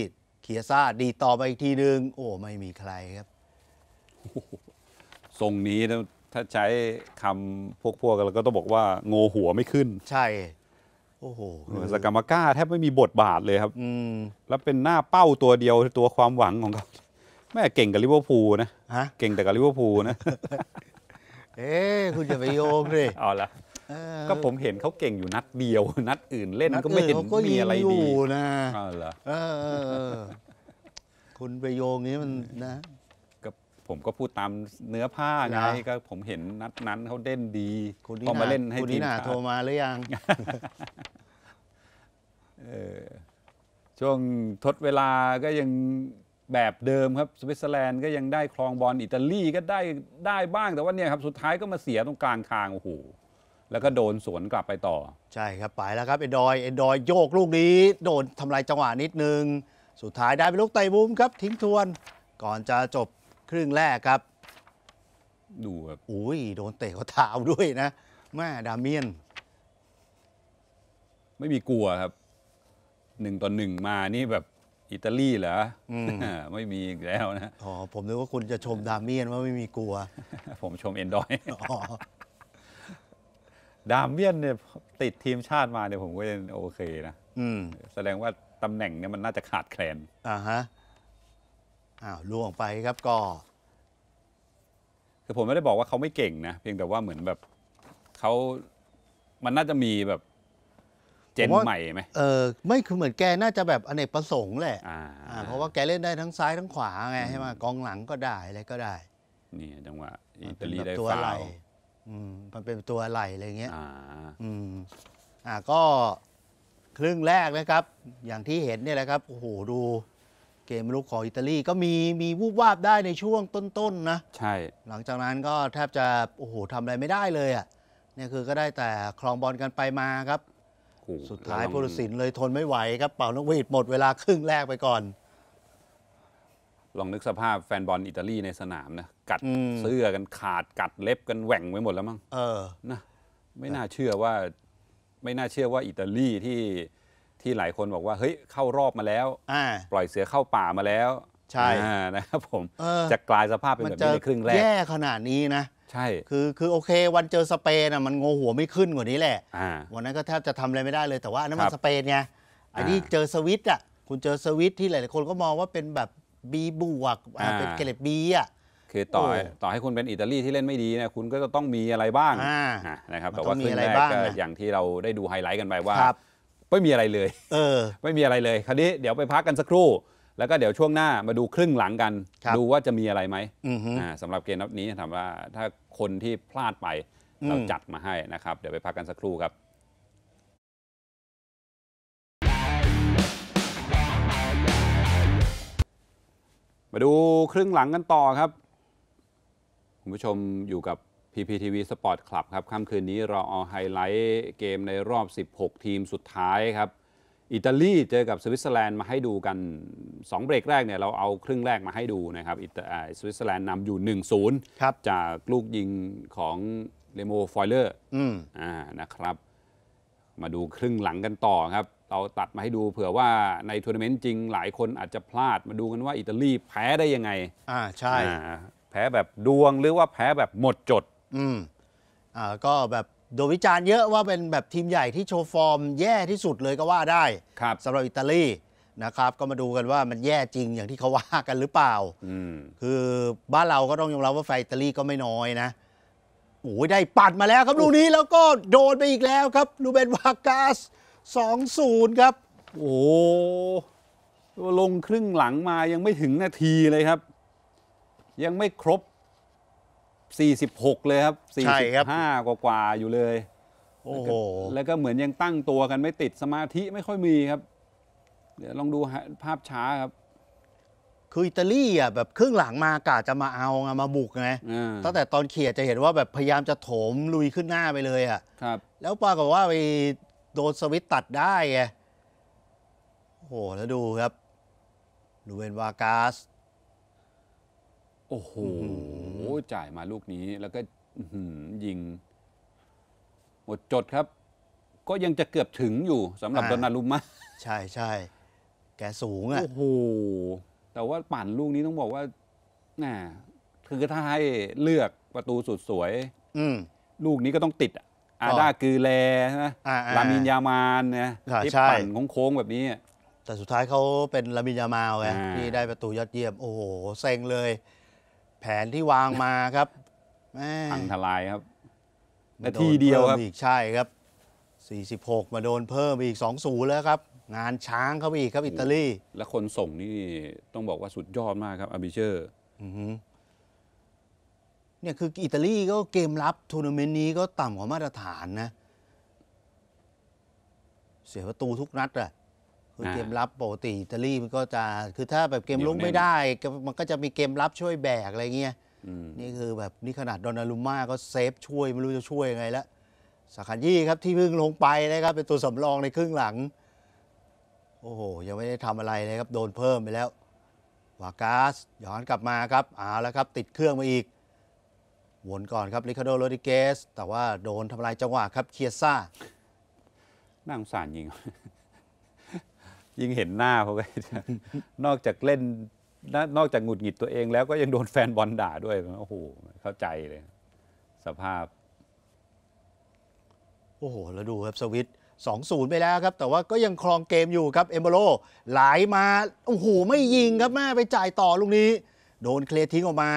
เคียซ่าดีต่อไปอีกทีหนึ่งโอ้ไม่มีใครครับทรงนี้แล้วถ้าใช้คำพวกๆกันเราก็ต้องบอกว่าโงหัวไม่ขึ้น ใช่โอ้โหสกามาก้าแทบไม่มีบทบาทเลยครับแล้วเป็นหน้าเป้าตัวเดียว ตัวความหวังของเขาแม่เก่งกับลิเวอร์พูลนะเก่งแต่กับลิเวอร์พูลนะ เอ๊คุณจะไปโยงเลยเอาละก็ผมเห็นเขาเก่งอยู่นัดเดียว นัดอื่นเล่นก็ไม่เห็นมีอะไรดีนะเออคุณไปโยงนี้มันนะผมก็พูดตามเนื้อผ้าไงนะก็ผมเห็นนัดนั้นเขาเด่นดีพอนมาเล่นให้ทีมนาโทรมาหรือยังช่วงทดเวลาก็ยังแบบเดิมครับสวิตเซอร์แลนด์ก็ยังได้ครองบอลอิตาลีก็ได้ได้บ้าง แต่ว่าเนี่ยครับสุดท้ายก็มาเสียตรงกลางทางโอ้โหแล้วก็โดนสวนกลับไปต่อ ใช่ครับไปแล้วครับเอ็นดอยเอ็นดอยโยกลูกนี้โดนทำลายจังหวะนิดนึง สุดท้ายได้เป็นลูกเต่บุ้มครับทิ้งทวนก่อนจะจบครึ่งแรกครับ ดูครับ อุ้ยโดนเตะเขาเท้าด้วยนะแม่ดาเมียน ไม่มีกลัวครับหนึ่งต่อหนึ่งมานี่แบบอิตาลีเหรออไม่มีอีกแล้วนะ อ๋อ ผมนึกว่าคุณจะชมดาเมียนว่าไม่มีกลัว ผมชมเอนดอยดามเมียนเนี่ยติดทีมชาติมาเนี่ยผมก็ยังโอเคนะแสดงว่าตำแหน่งเนี่ยมันน่าจะขาดแคลนอ่าฮะอ้าวล่วงไปครับก็ คือผมไม่ได้บอกว่าเขาไม่เก่งนะเพียงแต่ว่าเหมือนแบบเขามันน่าจะมีแบบ เจนใหม่ไหมเออไม่คือเหมือนแกน่าจะแบบอเนกประสงค์แหละอ่าเพราะว่าแกเล่นได้ทั้งซ้ายทั้งขวาไงใช่ไหมกองหลังก็ได้อะไรก็ได้นี่จังหวะอิตาลีได้ตัไหลไรอืมมันเป็นตัวไหลอะไรเงี้ยอ่า อืมอ่า ก็ครึ่งแรกนะครับ อย่างที่เห็นเนี่ยแหละครับโอ้โหดูเกมลูกของอิตาลีก็มีมีวูบวาบได้ในช่วงต้นๆนนะ ใช่ หลังจากนั้นก็แทบจะ โอ้โหทำอะไรไม่ได้เลยอ่ะ เนี่ยคือก็ได้แต่คลองบอลกันไปมาครับ สุดท้ายผู้ตัดสินเลยทนไม่ไหวครับ เป่านกหวีดหมดเวลาครึ่งแรกไปก่อน ลองนึกสภาพแฟนบอลอิตาลีในสนามนะกัดเสื้อกันขาดกัดเล็บกันแหว่งไปหมดแล้วมั้ง เออ นะไม่น่าเชื่อว่าไม่น่าเชื่อว่าอิตาลีที่ที่หลายคนบอกว่า เฮ้ยเข้ารอบมาแล้วปล่อยเสือเข้าป่ามาแล้ว ใช่นะครับผมจะกลายสภาพเป็นแบบนี้ในครึ่งแรกแย่ขนาดนี้นะ ใช่ คือคือโอเควันเจอสเปนอ่ะมันโงหัวไม่ขึ้นกว่านี้แหละวันนั้นก็แทบจะทำอะไรไม่ได้เลยแต่ว่านั้นมันสเปนไงอันนี้เจอสวิตอ่ะคุณเจอสวิตที่หลายๆคนก็มองว่าเป็นแบบบีบวกเป็นเกล็ดบีอ่ะคือต่อยอต่อให้คุณเป็นอิตาลีที่เล่นไม่ดีนะคุณก็จะต้องมีอะไรบ้างะนะครับแต่ว่าคมีรึ่งอะไรแรกบ้างก็อย่างที่เราได้ดูไฮไลท์กันไปว่าไม่มีอะไรเลย เออ ไม่มีอะไรเลยคราวนี้เดี๋ยวไปพักกันสักครู่ แล้วก็เดี๋ยวช่วงหน้ามาดูครึ่งหลังกัน ดูว่าจะมีอะไรไหมอืาสำหรับเกมนัดนี้ถามว่า ถ้าคนที่พลาดไป เราจัดมาให้นะครับ เดี๋ยวไปพักกันสักครู่ครับ มาดูครึ่งหลังกันต่อครับ คุณผู้ชมอยู่กับ PPTV Sport Club ครับค่ำคืนนี้เราเอาไฮไลท์เกมในรอบ 16 ทีมสุดท้ายครับ อิตาลีเจอกับสวิตเซอร์แลนด์มาให้ดูกัน 2เบรกแรกเนี่ยเราเอาครึ่งแรกมาให้ดูนะครับอิตาสวิตเซอร์แลนด์นำอยู่ครับ1-0 จากลูกยิงของเลโมฟอยเลอร์นะครับมาดูครึ่งหลังกันต่อครับ เราตัดมาให้ดูเผื่อว่าในทัวร์นาเมนต์จริงหลายคนอาจจะพลาดมาดูกันว่าอิตาลีแพ้ได้ยังไงอ่าใช่แพ้แบบดวงหรือว่าแพ้แบบหมดจดอืม อ่า ก็แบบโดนวิจารณ์เยอะว่าเป็นแบบทีมใหญ่ที่โชว์ฟอร์มแย่ที่สุดเลยก็ว่าได้ ครับสำหรับอิตาลีนะครับ ก็มาดูกันว่ามันแย่จริงอย่างที่เขาว่ากันหรือเปล่า อืม คือบ้านเราก็ต้องยอมรับว่าไฟอิตาลีก็ไม่น้อยนะ โอ้ย ได้ปัดมาแล้วครับลูกนี้แล้วก็โดนไปอีกแล้วครับลูเบนวากาสสองศูนย์ครับ โอ้ลงครึ่งหลังมา ยังไม่ถึงนาทีเลยครับ ยังไม่ครบ46 เลยครับสี่สิบห45กว่ากว่า ๆ อยู่เลย โอ้โหแล้วก็เหมือนยังตั้งตัวกันไม่ติดสมาธิไม่ค่อยมีครับ เดี๋ยวลองดูภาพช้าครับ คืออิตาลีอ่ะแบบครึ่งหลังมากาจะมาเอาไงมาบุกไงตั้งแต่ตอนเขียจะเห็นว่าแบบพยายามจะโถมลุยขึ้นหน้าไปเลยอ่ะครับ แล้วปรากฏว่าไปโดนสวิตตัดได้ไงโอ้โหแล้วดูครับดูเวนวากาสโอ้โหโอ้จ่ายมาลูกนี้ แล้วก็ยิง หมดจดครับ ก็ยังจะเกือบถึงอยู่สำหรับโดนารุมมาใช่ใช่แกสูงอ่ะโอ้โหแต่ว่าปั่นลูกนี้ต้องบอกว่าน่ะคือถ้าให้เลือกประตูสุดสวยลูกนี้ก็ต้องติดอาด้ากือแลนะลามินยามานนะที่ปั่นโค้งๆแบบนี้แต่สุดท้ายเขาเป็นลามินยามาวไงที่ได้ประตูยอดเยี่ยม โอ้โหเซ็งเลยแผนที่วางมาครับแพังทลายครับ นาทีเดียวครับอีกใช่ครับ 46 มาโดนเพิ่มอีก2ศูนยแล้วครับ งานช้างเขาอีกครับ อิตาลี และคนส่งนี่ต้องบอกว่าสุดยอดมากครับอาบิเชอร์เนี่ยคืออิตาลีก็เกมรับทัวร์นาเมนต์นี้ก็ต่ำกว่ามาตรฐานนะ เสียประตูทุกนัดอะเกมรับปกติอิตาลีมันก็จะ คือถ้าแบบเกมลุกไม่ได้ มันก็จะมีเกมรับช่วยแบกอะไรเงี้ยนี่คือแบบนี่ขนาดดอนารุม่าก็เซฟช่วยไม่รู้จะช่วยยังไงแล้วสักยี่ครับที่เพิ่งลงไปนะครับ เป็นตัวสำรองในครึ่งหลังโอ้โหยังไม่ได้ทำอะไรเลยครับโดนเพิ่มไปแล้ววากาสย้อนกลับมาครับเอาแล้วครับ ติดเครื่องมาอีกวนก่อนครับลิคาโดโรดิเกส แต่ว่าโดนทำลายจังหวะครับเคียซ่าน่าสงสารยิงยิ่งเห็นหน้าเขาก็นอกจากเล่นนอกจากหงุดหงิดตัวเองแล้วก็ยังโดนแฟนบอลด่าด้วย โอ้โห เข้าใจเลย สภาพ โอ้โห แล้วดูครับสวิตสองศูนย์ไปแล้วครับ แต่ว่าก็ยังครองเกมอยู่ครับเอมโบโลไหลามา โอ้โห ไม่ยิงครับแม่ไปจ่ายต่อลูกนี้ โดนเคลียร์ทิ้งออกมา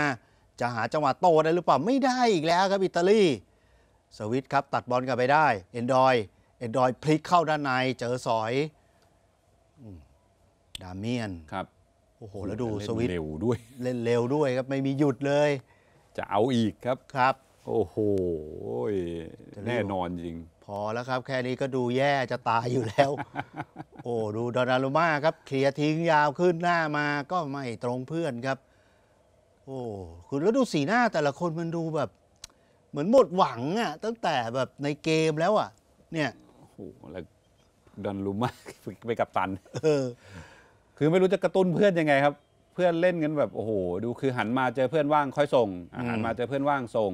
จะหาจังหวะโตได้หรือเปล่าไม่ได้อีกแล้วครับอิตาลีสวิตครับตัดบอลกลับไปได้เอนดอยเอนดอยพลิกเข้าด้านในเจอสอยดาเมียนครับ โอ้โหแล้วดูสวิตเร็วด้วย เล่นเร็วด้วยครับไม่มีหยุดเลย จะเอาอีกครับครับ โอ้โห แน่นอนจริง พอแล้วครับ แค่นี้ก็ดูแย่จะตายอยู่แล้ว โอ้ดูดอนารุมาครับเคลียร์ทิ้งยาวขึ้นหน้ามา ก็ไม่ตรงเพื่อนครับ โอ้คุณแล้วดูสีหน้าแต่ละคนมันดูแบบ เหมือนหมดหวังอะตั้งแต่แบบในเกมแล้วอะเนี่ยโอ้โหแล้วดอนลูมาไปกับตัน เออคือไม่รู้จะกระตุ้นเพื่อนยังไงครับ เพื่อนเล่นกันแบบโอ้โห ดูคือหันมาเจอเพื่อนว่างค่อยส่งหันมาเจอเพื่อนว่างส่ง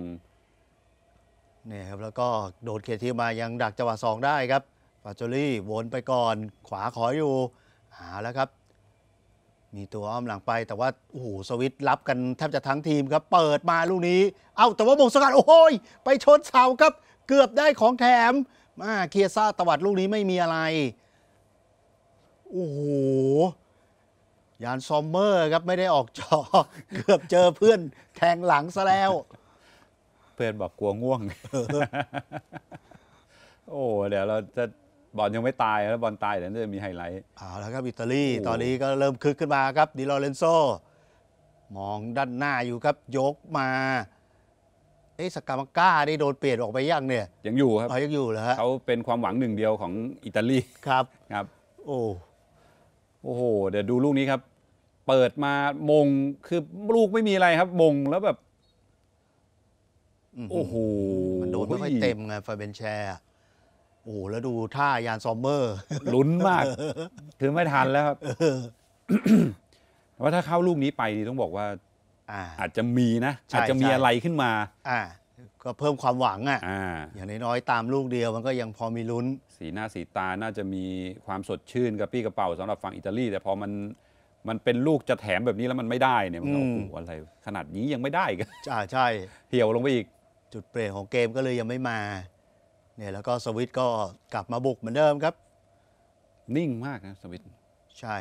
เนี่ยครับแล้วก็โดดเขตที่มายังดักจังหวะสองได้ครับปาจูลี่วนไปก่อน ขวาขออยู่หาแล้วครับ มีตัวอ้อมหลังไปแต่ว่าโอ้โหสวิตรับกันแทบจะทั้งทีมครับ เปิดมาลูกนี้ เอ้าแต่ว่ามงสกัดโอ้ยไปชนเสาครับ เกือบได้ของแถมมาเคียซ่าตวัดลูกนี้ไม่มีอะไรโอ้โหยานซอมเมอร์ครับไม่ได้ออกจอเกือบเจอเพื่อนแทงหลังซะแล้ว เพื่อนบอกกลัวง่วง โอ้เดี๋ยวเราจะบอลยังไม่ตายแล้วบอลตายเดี๋ยวจะมีไฮไลท์เอาแล้วครับอิตาลีตอนนี้ก็เริ่มคึกขึ้นมาครับดิลอเรนโซ มองด้านหน้าอยู่ครับยกมาเอ้สกามาก้าได้โดนเปลี่ยนออกไปยังเนี่ย ยังอยู่ครับเขายังอยู่เหรอฮะเขาเป็นความหวังหนึ่งเดียวของอิตาลีครับครับ โอ้โอ้โห เดี๋ยวดูลูกนี้ครับ เปิดมามงคือลูกไม่มีอะไรครับ มงแล้วแบบโอ้โหมันโดนไม่ค่อยเต็มไงฟาเบนแชร์โอ้แล้วดูท่ายานซอมเมอร์ลุ้นมากถือไม่ทันแล้วครับว่าถ้าเข้าลูกนี้ไปนี่ต้องบอกว่าอาจจะมีนะ อาจจะมีอะไรขึ้นมา อ่า ก็เพิ่มความหวังอ่ะอย่างน้อยๆตามลูกเดียวมันก็ยังพอมีลุ้นสีหน้าสีตาน่าจะมีความสดชื่น กับปี้กระเป๋าสำหรับฝั่งอิตาลี แต่พอมันมันเป็นลูกจะแถมแบบนี้แล้วมันไม่ได้เนี่ยมันโอ้โหอะไรขนาดนี้ยังไม่ได้กันใช่ใช่เหี่ยวลงไปอีกจุดเปลี่ยนของเกมก็เลยยังไม่มา เนี่ยแล้วก็สวิตก็กลับมาบุกเหมือนเดิมครับ นิ่งมากนะสวิต ใช่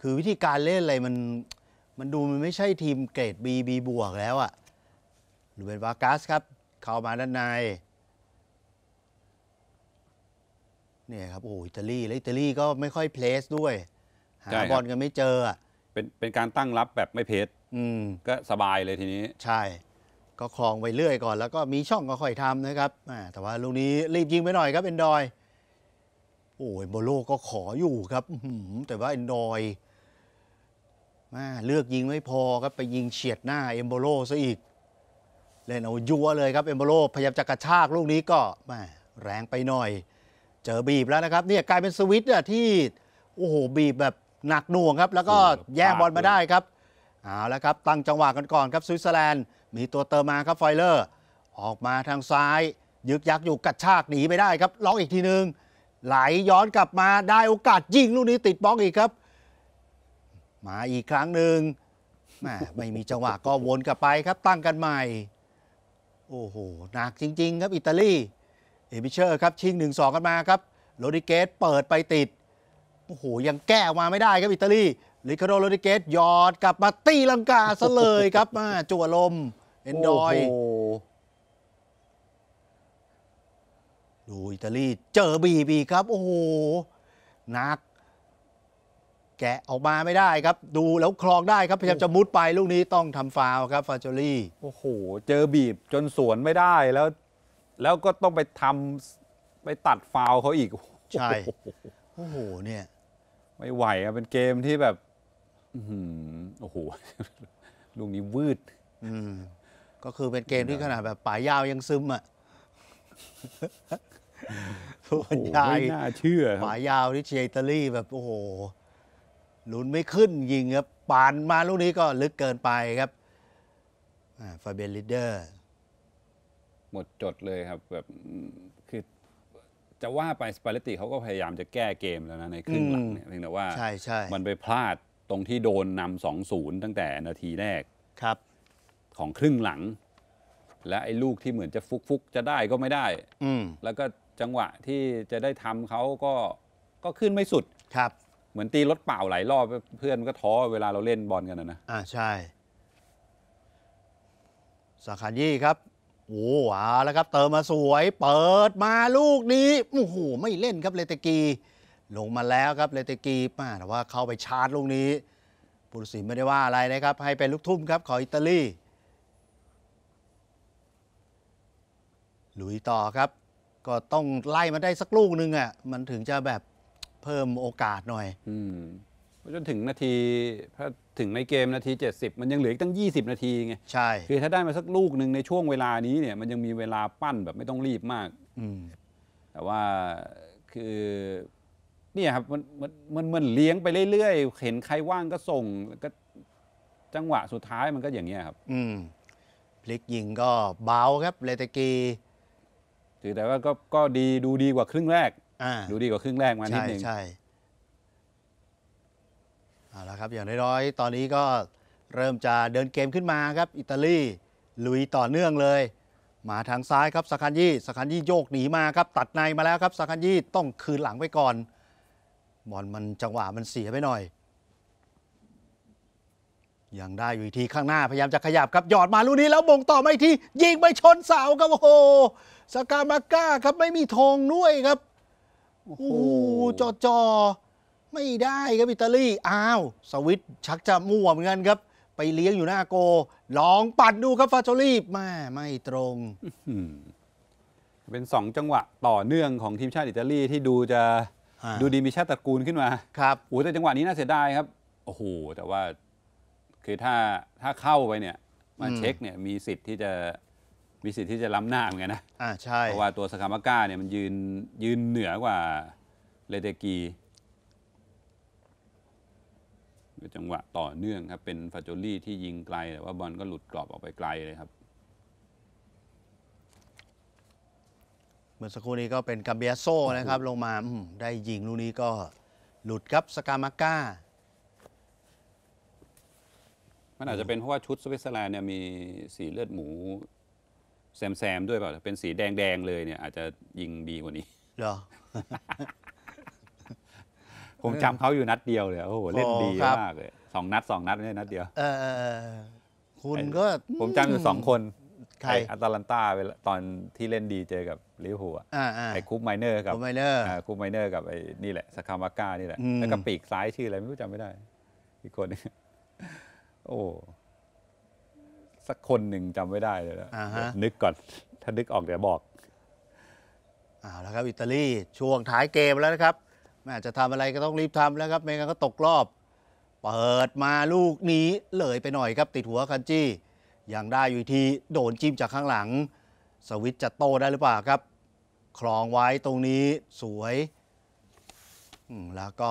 คือวิธีการเล่นอะไร มันมันดูมันไม่ใช่ทีมเกรดบีบีบวกแล้วอะ่ะหรือเป็นวากาสครับ เข้ามาด้านในเนี่ยครับโอ้อิตาลีแล้วอิตาลีก็ไม่ค่อยเพลสด้วยหาบอลกันไม่เจอเป็นเป็นการตั้งรับแบบไม่เพลสก็สบายเลยทีนี้ ใช่ ก็คลองไปเรื่อยก่อนแล้วก็มีช่องก็ค่อยทำนะครับแต่ว่าลูกนี้รีบยิงไปหน่อยครับเอนดอย โอ้ยโบโลก็ขออยู่ครับแต่ว่าเอนดอยมเลือกยิงไม่พอครับไปยิงเฉียดหน้า เอมโบโลซะอีก เล่นเอายัวเลยครับเอมโบโลพยายามจะกระชากลูกนี้ก็มแรงไปหน่อยเจอบีบแล้วนะครับเนี่ยกลายเป็นสวิตเนี่ยที่ โอ้โห บีบแบบหนักหน่วงครับ แล้วก็แย่งบอลมาได้ครับ เอาละครับ ตั้งจังหวะกันก่อนครับสวิตเซอร์แลนด์มีตัวเติมมาครับไฟเลอร์ ออกมาทางซ้าย ยึกยักอยู่กัดชากหนีไปได้ครับล็อกอีกทีนึง ไหลย้อนกลับมาได้โอกาสยิงลูกนี้ติดบล็อกอีกครับ มาอีกครั้งหนึ่งไม่มีจังหวะก็วนกลับไปครับตั้งกันใหม่ โอ้โหหนักจริง ๆ ครับอิตาลีเอบิเชอร์ครับ ชิง1-2 กันมาครับ โรดิเกสเปิดไปติด โอ้โห ยังแก้ออกมาไม่ได้ครับ อิตาลีลิคาโดโรดิเกสยอดกลับมาตีลังกาซะเลยครับมาจั่วลม เอนดอยดูอิตาลี เจอบีบีครับ โอ้โหนัก แกะออกมาไม่ได้ครับ ดูแล้วคลองได้ครับพยายามจะมุดไป ลูกนี้ต้องทำฟาวครับ ฟาโจลี่โอ้โห เจอบีบจนสวนไม่ได้แล้วแล้วก็ต้องไปทำไปตัดฟาวเขาอีก ใช่ โอ้โห เนี่ย ไม่ไหวอะเป็นเกมที่แบบอืมโอ้โหลูกนี้วืด อืม ก็คือเป็นเกมที่ขนาดแบบป่ายาวยังซึมอ่ะส่วโอ้นโหใหญ่ไม่น่าเชื่อป่ายาวที่เชียร์อิตาลีแบบ โอ้โหลุ้นไม่ขึ้นยิงครับปานมาลูกนี้ก็ลึกเกินไปครับฟาเบลลิเดอร์หมดจดเลยครับ แบบคือจะว่าไปสปาเลตติเขาก็พยายามจะแก้เกมแล้วนะ ในครึ่งหลังเนี่ยเพียงแต่ว่าใช่ใช่มันไปพลาดตรงที่โดนนำสองศูนย์ตั้งแต่นาทีแรกครับ ของครึ่งหลัง และไอ้ลูกที่เหมือนจะฟุกฟุกจะได้ก็ไม่ได้ อืแล้วก็จังหวะที่จะได้ทำเขาก็ก็ขึ้นไม่สุด ครับ เหมือนตีรถเปล่าหลายรอบเพื่อนก็ท้อเวลาเราเล่นบอลกันนะอ่าใช่ สาขายี่ครับโอ้โหแล้วครับ เติมมาสวย เปิดมาลูกนี้โอ้โหไม่เล่นครับเลตกี ลงมาแล้วครับเลตกีมาแต่ว่าเข้าไปชาร์จลูกนี้ปุรสินไม่ได้ว่าอะไรนะครับ ให้เป็นลูกทุ่มครับของอิตาลีลุยต่อครับ ก็ต้องไล่มาได้สักลูกนึงอ่ะมันถึงจะแบบเพิ่มโอกาสหน่อย อืมจนถึงนาทีถ้าถึงในเกม นาที 70 มันยังเหลืออีกตั้ง 20 นาทีไงใช่คือถ้าได้มาสักลูกหนึ่งในช่วงเวลานี้เนี่ยมันยังมีเวลาปั้นแบบไม่ต้องรีบมากแต่ว่าคือเนี่ยครับมันมันมันเลี้ยงไปเรื่อยๆ เห็นใครว่างก็ส่งแล้วก็ จังหวะสุดท้ายมันก็อย่างเงี้ยครับ อืมพลิกยิงก็เบาครับเลตกีถือแต่ว่าก็ก็ดีดูดีกว่าครึ่งแรกอ่าดูดีกว่าครึ่งแรกมานิด่หนึ่งใช่เอาละครับอย่างน้อยๆตอนนี้ก็เริ่มจะเดินเกมขึ้นมาครับอิตาลีลุยต่อเนื่องเลย มาทางซ้ายครับสคันยี่สคันยี่โยกหนีมาครับ ตัดในมาแล้วครับสคันยี่ต้องคืนหลังไปก่อนบอลมันจังหวะมันเสียไปหน่อยยังได้อยู่ทีข้างหน้าพยายามจะขยับครับหยอดมาลูกนี้แล้วมงต่อไม่ทียิงไปชนเสาครับโอ้โหสกามาก้าครับไม่มีธงด้วยครับโอ้โหจอจอไม่ได้ครับ อิตาลีอ้าว สวิตชักจะมั่วเหมือนกันครับ ไปเลี้ยงอยู่หน้าโกลองปัดดูครับ ฟาโชลี่มาไม่ตรง เป็นสองจังหวะต่อเนื่องของทีมชาติอิตาลีที่ดูจะดูดีมีชาติตระกูลขึ้นมา ครับโอ้แต่จังหวะนี้น่าเสียดายครับ โอ้โห แต่ว่าคือถ้าถ้าเข้าไปเนี่ยมาเช็คเนี่ยมีสิทธิ์ที่จะมีสิทธิ์ที่จะล้ำหน้าเหมือนกันนะอ่าใช่ เพราะว่าตัวสคามาก้าเนี่ยมันยืนยืนเหนือกว่าเลเตกีจังหวะต่อเนื่องครับเป็นฟาโจลี่ที่ยิงไกลแต่ว่าบอลก็หลุดกรอบออกไปไกลเลยครับเมื่อสักครู่นี้ก็เป็นกาเบียโซนะครับ ลงมาได้ยิงลูกนี้ก็หลุดครับสกามาก้า มันอาจจะเป็นเพราะว่าชุดสวิตเซอร์แลนด์เนี่ยมีสีเลือดหมูแซมแซมด้วย เปล่าเป็นสีแดงแดงเลยเนี่ย อาจจะยิงดีกว่านี้ เหรอผมจำเขาอยู่นัดเดียวเลยโอ้โหเล่นดีมากเลยสองนัดสองนัดไม่ใช่นัดเดียวเออคุณก็ผมจำอยู่สองคน ใครอัตแลนตาตอนที่เล่นดีเจอกับลิเวอร์พูลไอ้คูปไมเนอร์กับไมเนอร์คูปไมเนอร์กับไอ้นี่แหละสคามาก้านี่แหละแล้วก็ปีกซ้ายชื่ออะไรไม่รู้จำไม่ได้ อีกคนโอ้สักคนหนึ่งจำไม่ได้เลยนะนึกก่อนถ้านึกออกเดี๋ยวบอกอ้าแล้วครับอิตาลีช่วงท้ายเกมแล้วนะครับแม่จะทำอะไรก็ต้องรีบทำแล้วครับไม่งั้นก็ตกรอบ เปิดมาลูกนี้เลยไปหน่อยครับติดหัวคันจี้ยังได้อยู่ทีโดนจิ้มจากข้างหลัง สวิตจะโตได้หรือเปล่าครับ คลองไว้ตรงนี้สวยแล้วก็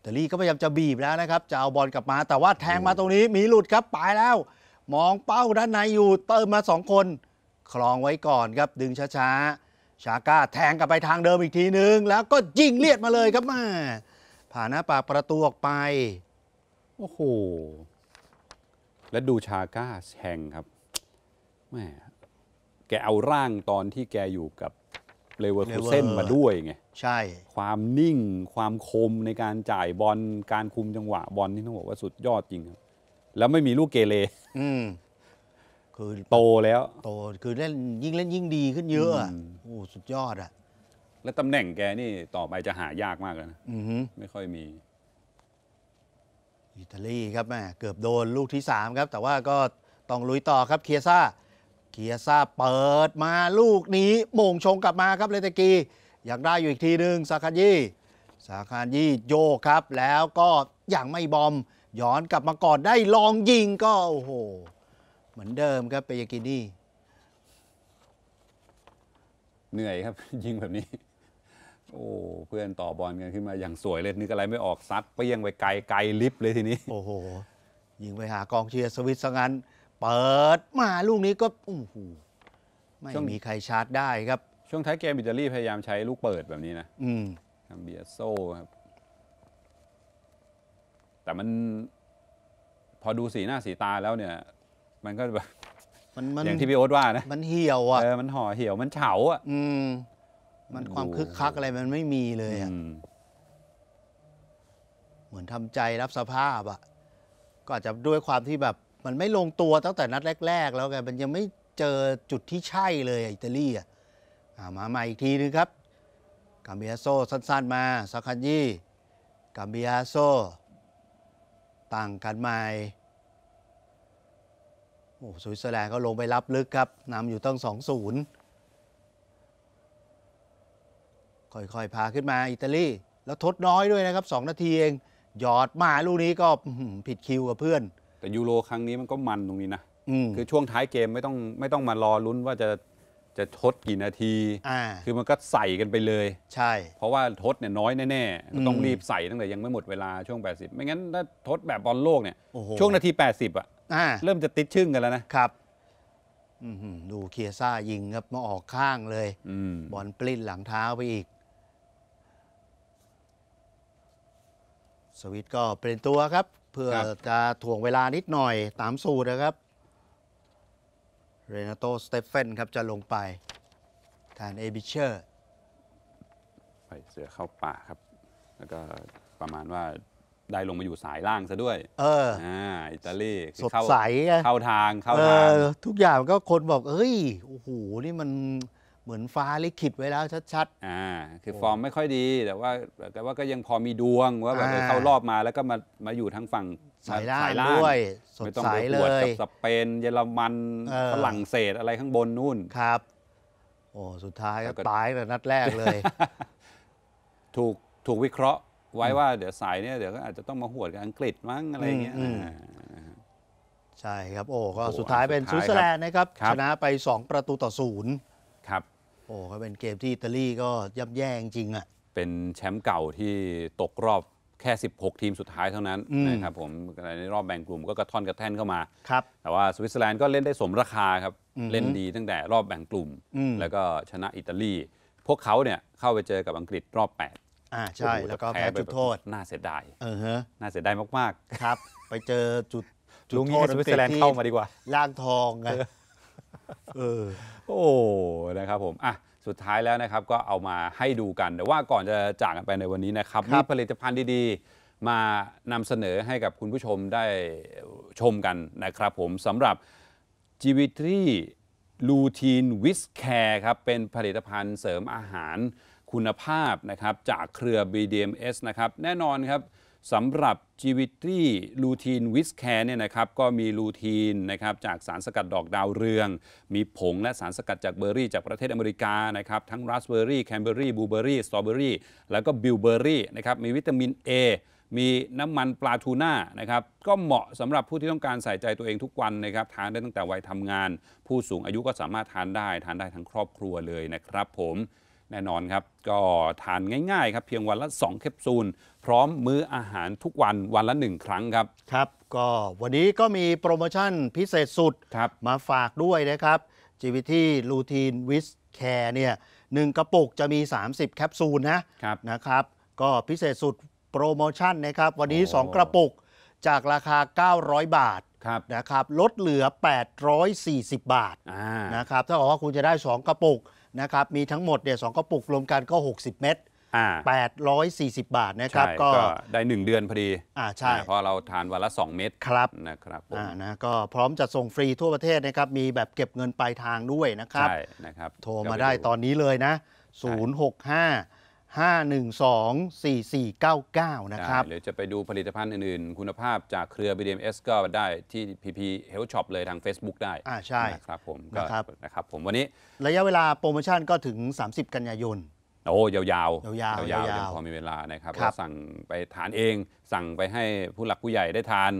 เตอรี่ก็พยายามจะบีบแล้วนะครับ จะเอาบอลกลับมาแต่ว่าแทงมาตรงนี้มีหลุดครับไปแล้ว มองเป้าด้านในอยู่ เติมมาสองคน คลองไว้ก่อนครับดึงช้าๆชาก้าแทงกลับไปทางเดิมอีกทีหนึ่งแล้วก็ยิงเลียดมาเลยครับมาผ่านหน้าปากประตูออกไป โอ้โห และดูชาก้าแทงครับแม่แกเอาร่างตอนที่แกอยู่กับเลเวอร์คูเซ่นมาด้วยไง ใช่ ความนิ่งความคมในการจ่ายบอลการคุมจังหวะบอลนี่ต้องบอกว่าสุดยอดจริงครับ แล้วไม่มีลูกเกเรอืมคือโตแล้วโตคือเล่นยิ่งเล่นยิ่งดีขึ้นเยอะอโอ้สุดยอดอ่ะ และตำแหน่งแกนี่ต่อไปจะหายากมากเลยนะไม่ค่อยมี อิตาลีครับแม่เกือบโดนลูกที่3ครับ แต่ว่าก็ต้องลุยต่อครับเคียซ่าเคียซ่าเปิดมาลูกนี้โมงชงกลับมาครับเลตากีอยากได้อยู่อีกทีหนึ่งซาคาญยีซาคาญยีโยครับ แล้วก็อย่างไม่บอมย้อนกลับมาก่อนได้ลองยิงก็โอ้โหเหมือนเดิมครับเปยากินี่ เหนื่อยครับ ยิงแบบนี้ โอ้เพื่อนต่อบอลกันขึ้นมาอย่างสวยเลยนึกอะไรไม่ออกซัดเปยังไปไกลไกลลิฟเลยทีนี้ โอ้โหยิงไปหากองเชียร์สวิตซังั้นเปิดมาลูกนี้ก็อ้้หู ไม่มีใครชาร์จได้ครับ ช่วงท้ายเกมอิตาลีพยายามใช้ลูกเปิดแบบนี้นะอืมทำเบียโซ่ครับ แต่มัน พอดูสีหน้าสีตาแล้วเนี่ยมันก็แบบอย่างที่พี่โอ๊ตว่านะมันเหี่ยวอ่ะเออมันห่อเหี่ยว มันเฉาอ่ะอืมมันความคึกคักอะไรมันไม่มีเลยอ่ะเหมือนทำใจรับสภาพอ่ะ ก็อาจจะด้วยความที่แบบ มันไม่ลงตัว ตั้งแต่นัดแรกๆแล้วไงมันยังไม่เจอจุดที่ใช่เลยอิตาลีอ่ะมาใหม่อีกทีนึงครับกาเบียโซสั้นๆมาสักคันยี่กาเบียโซต่างกันใหม่โอ้สวิตเซอร์แลนด์ก็ลงไปรับลึกครับ นำอยู่ตั้งสองศูนย์ ค่อยๆ พาขึ้นมาอิตาลี แล้วทดน้อยด้วยนะครับ 2 นาทีเอง หยอดมาลูกนี้ก็ผิดคิวกับเพื่อน แต่ยูโรครั้งนี้มันก็มันตรงนี้นะ คือช่วงท้ายเกมไม่ต้องไม่ต้องมารอลุ้นว่าจะจะทดกี่นาที คือมันก็ใส่กันไปเลย ใช่ เพราะว่าทดเนี่ยน้อยแน่ๆต้องรีบใส่ตั้งแต่ยังไม่หมดเวลาช่วง 80 ไม่งั้นถ้าทดแบบบอลโลกเนี่ยช่วงนาที 80 อ่ะเริ่มจะติดชึ่งกันแล้วนะครับ ดูเคียซ่ายิงครับมาออกข้างเลยอบอลปลิ้นหลังเท้าไปอีก สวิตก็เปลี่ยนตัวครับ เพื่อจะถ่วงเวลานิดหน่อยตามสูตรนะครับเรนาโตสเตฟเฟนครับจะลงไปแทนเอบิเชอร์ไปเสือเข้าป่าครับ แล้วก็ประมาณว่า ได้ลงมาอยู่สายล่างซะด้วย เอออ่าอิตาลีสดใสเข้าทางเข้าทางทุกอย่างก็คนบอก เอ้ยโอ้โหนี่มันเหมือนฟ้าลิขิตไว้แล้วชัดๆ อ่าคือฟอร์มไม่ค่อยดีแต่ว่า แต่ว่าก็ยังพอมีดวงว่าแบบเข้ารอบมาแล้วก็มามาอยู่ทางฝั่งสายล่างด้วยสดไม่ต้องใสไปเลวดยสเปน เยอรมัน ฝรั่งเศสอะไรข้างบนนู่น ครับ โอ้ สุดท้ายก็ตายแต่นัดแรกเลย ถูกถูกวิเคราะห์ไว้ว่าเดี๋ยวสายเนี่ยเดี๋ยวก็อาจจะต้องมาหวดกับอังกฤษมั้งอะไรเงี้ยใช่ครับ โอ้ ก็สุดท้ายเป็นสุสาวิตเซอร์แลนด์นะครับ ชนะไป 2 ประตูต่อศูนย์ครับ โอ้ ก็เป็นเกมที่อิตาลีก็ย่ำแย่จริงอ่ะ เป็นแชมป์เก่าที่ตกรอบแค่ 16 ทีมสุดท้ายเท่านั้นนะครับผมในรอบแบ่งกลุ่มก็กระท่อนกระแท่นเข้ามาครับแต่ว่าสวิตเซอร์แลนด์ก็เล่นได้สมราคาครับเล่นดีตั้งแต่รอบแบ่งกลุ่ม แล้วก็ชนะอิตาลีพวกเขาเนี่ย เข้าไปเจอกับอังกฤษรอบ 8อ่าใช่ แล้วก็แพ้จุดโทษ น่าเสียดายเออฮะน่าเสียดายมากๆครับ ไปเจอจุดจุดลุงโที้ษสวิตเซอร์แลนด์เข้ามาดีกว่าล่างทองไงเออโอ้นะครับผมอ่ะสุดท้ายแล้วนะครับก็เอามาให้ดูกันแต่ว่าก่อนจะจากกันไปในวันนี้นะครับมีผลิตภัณฑ์ดีๆ มานำเสนอให้กับคุณผู้ชมได้ชมกันนะครับผมสำหรับ g วิตรีลูทีนวิสแคร์ครับ เป็นผลิตภัณฑ์เสริมอาหารคุณภาพนะครับ จากเครือ BDMS นะครับ แน่นอนครับสำหรับจีวิตี้ลูทีนวิสแคร์เนี่ยนะครับก็มีลูทีนนะครับจากสารสกัดดอกดาวเรือง มีผงและสารสกัดจากเบอร์รี่จากประเทศอเมริกานะครับ ทั้งราสเบอร์รี่แคนเบอร์รี่บลูเบอร์รี่สตรอเบอร์รี่แล้วก็บิลเบอร์รี่นะครับมีวิตามิน A มีน้ำมันปลาทูน่านะครับก็เหมาะสำหรับผู้ที่ต้องการใส่ใจตัวเองทุกวันนะครับทานได้ตั้งแต่วัยทำงาน ผู้สูงอายุก็สามารถทานได้ ทานได้ทั้งครอบครัวเลยนะครับผมแน่นอนครับ ก็ทานง่ายๆครับ เพียงวันละ 2 แคปซูล พร้อมมื้ออาหารทุกวันวันละ 1 ครั้งครับ ครับก็วันนี้ก็มีโปรโมชั่นพิเศษสุดมาฝากด้วยนะครับีวิตี้ลูทีนวิสแคร์เนี่ยหนึ่งกระปุกจะมี 30 แคปซูลนะครับนะครับ ก็พิเศษสุดโปรโมชั่นนะครับวันนี้อ2กระปุก จากราคา 900 บาทครับนะครับลดเหลือ 840 บาท่านะครับถ้าบอกว่าคุณจะได้ 2 กระปุกนะครับมีทั้งหมดเนี่ยสองกระปุกรวมกันก็ 60 เม็ด840 บาทนะครับก็ได้ 1 เดือนพอดีอ่าใช่เพราะเราทานวันละ 2 เม็ดครับนะครับอ่านะก็พร้อมจะส่งฟรีทั่วประเทศนะครับ มีแบบเก็บเงินปลายทางด้วยนะครับใช่นะครับ โทรมาได้ตอนนี้เลยนะ 065 5124499 นะครับเดี๋ยวจะไปดูผลิตภัณฑ์อื่น ๆ คุณภาพจากเครือ BDMS ก็ได้ที่ PP Health Shop เลยทาง Facebook ได้อ่าใช่นะครับผมนะครับนะครับผมวันนี้ ระยะเวลาโปรโมชั่นก็ถึง 30 กันยายนโอ้ยาวยาวยาวยาวยาวพอมีเวลานะครับก็สั่งไปทานเองสั่งไปให้ผู้หลักผู้ใหญ่ได้ทาน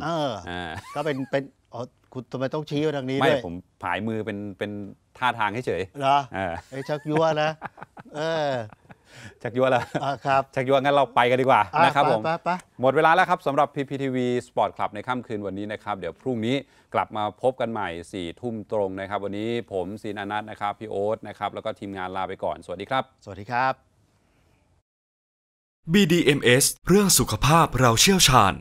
เออ ก็เป็นเป็นอ๋อ คุณทำไมต้องชี้ไปทางนี้ด้วย ไม่ผมผายมือเป็นเป็นท่าทางให้เฉยเหรอเอ้ชักยั่วนะเออจากยัวล้วครับ จากยัวงั้นเราไปกันดีกว่านะครับผม หมดเวลาแล้วครับสำหรับ PPTV Sport Club ในค่ำคืนวันนี้นะครับเดี๋ยวพรุ่งนี้กลับมาพบกันใหม่4ี่ทุ่มตรงนะครับวันนี้ผมซีนอนัทนะครับพี่โอ๊ตนะครับแล้วก็ทีมงานลาไปก่อนสวัสดีครับ สวัสดีครับ BDMS เรื่องสุขภาพเราเชี่ยวชาญ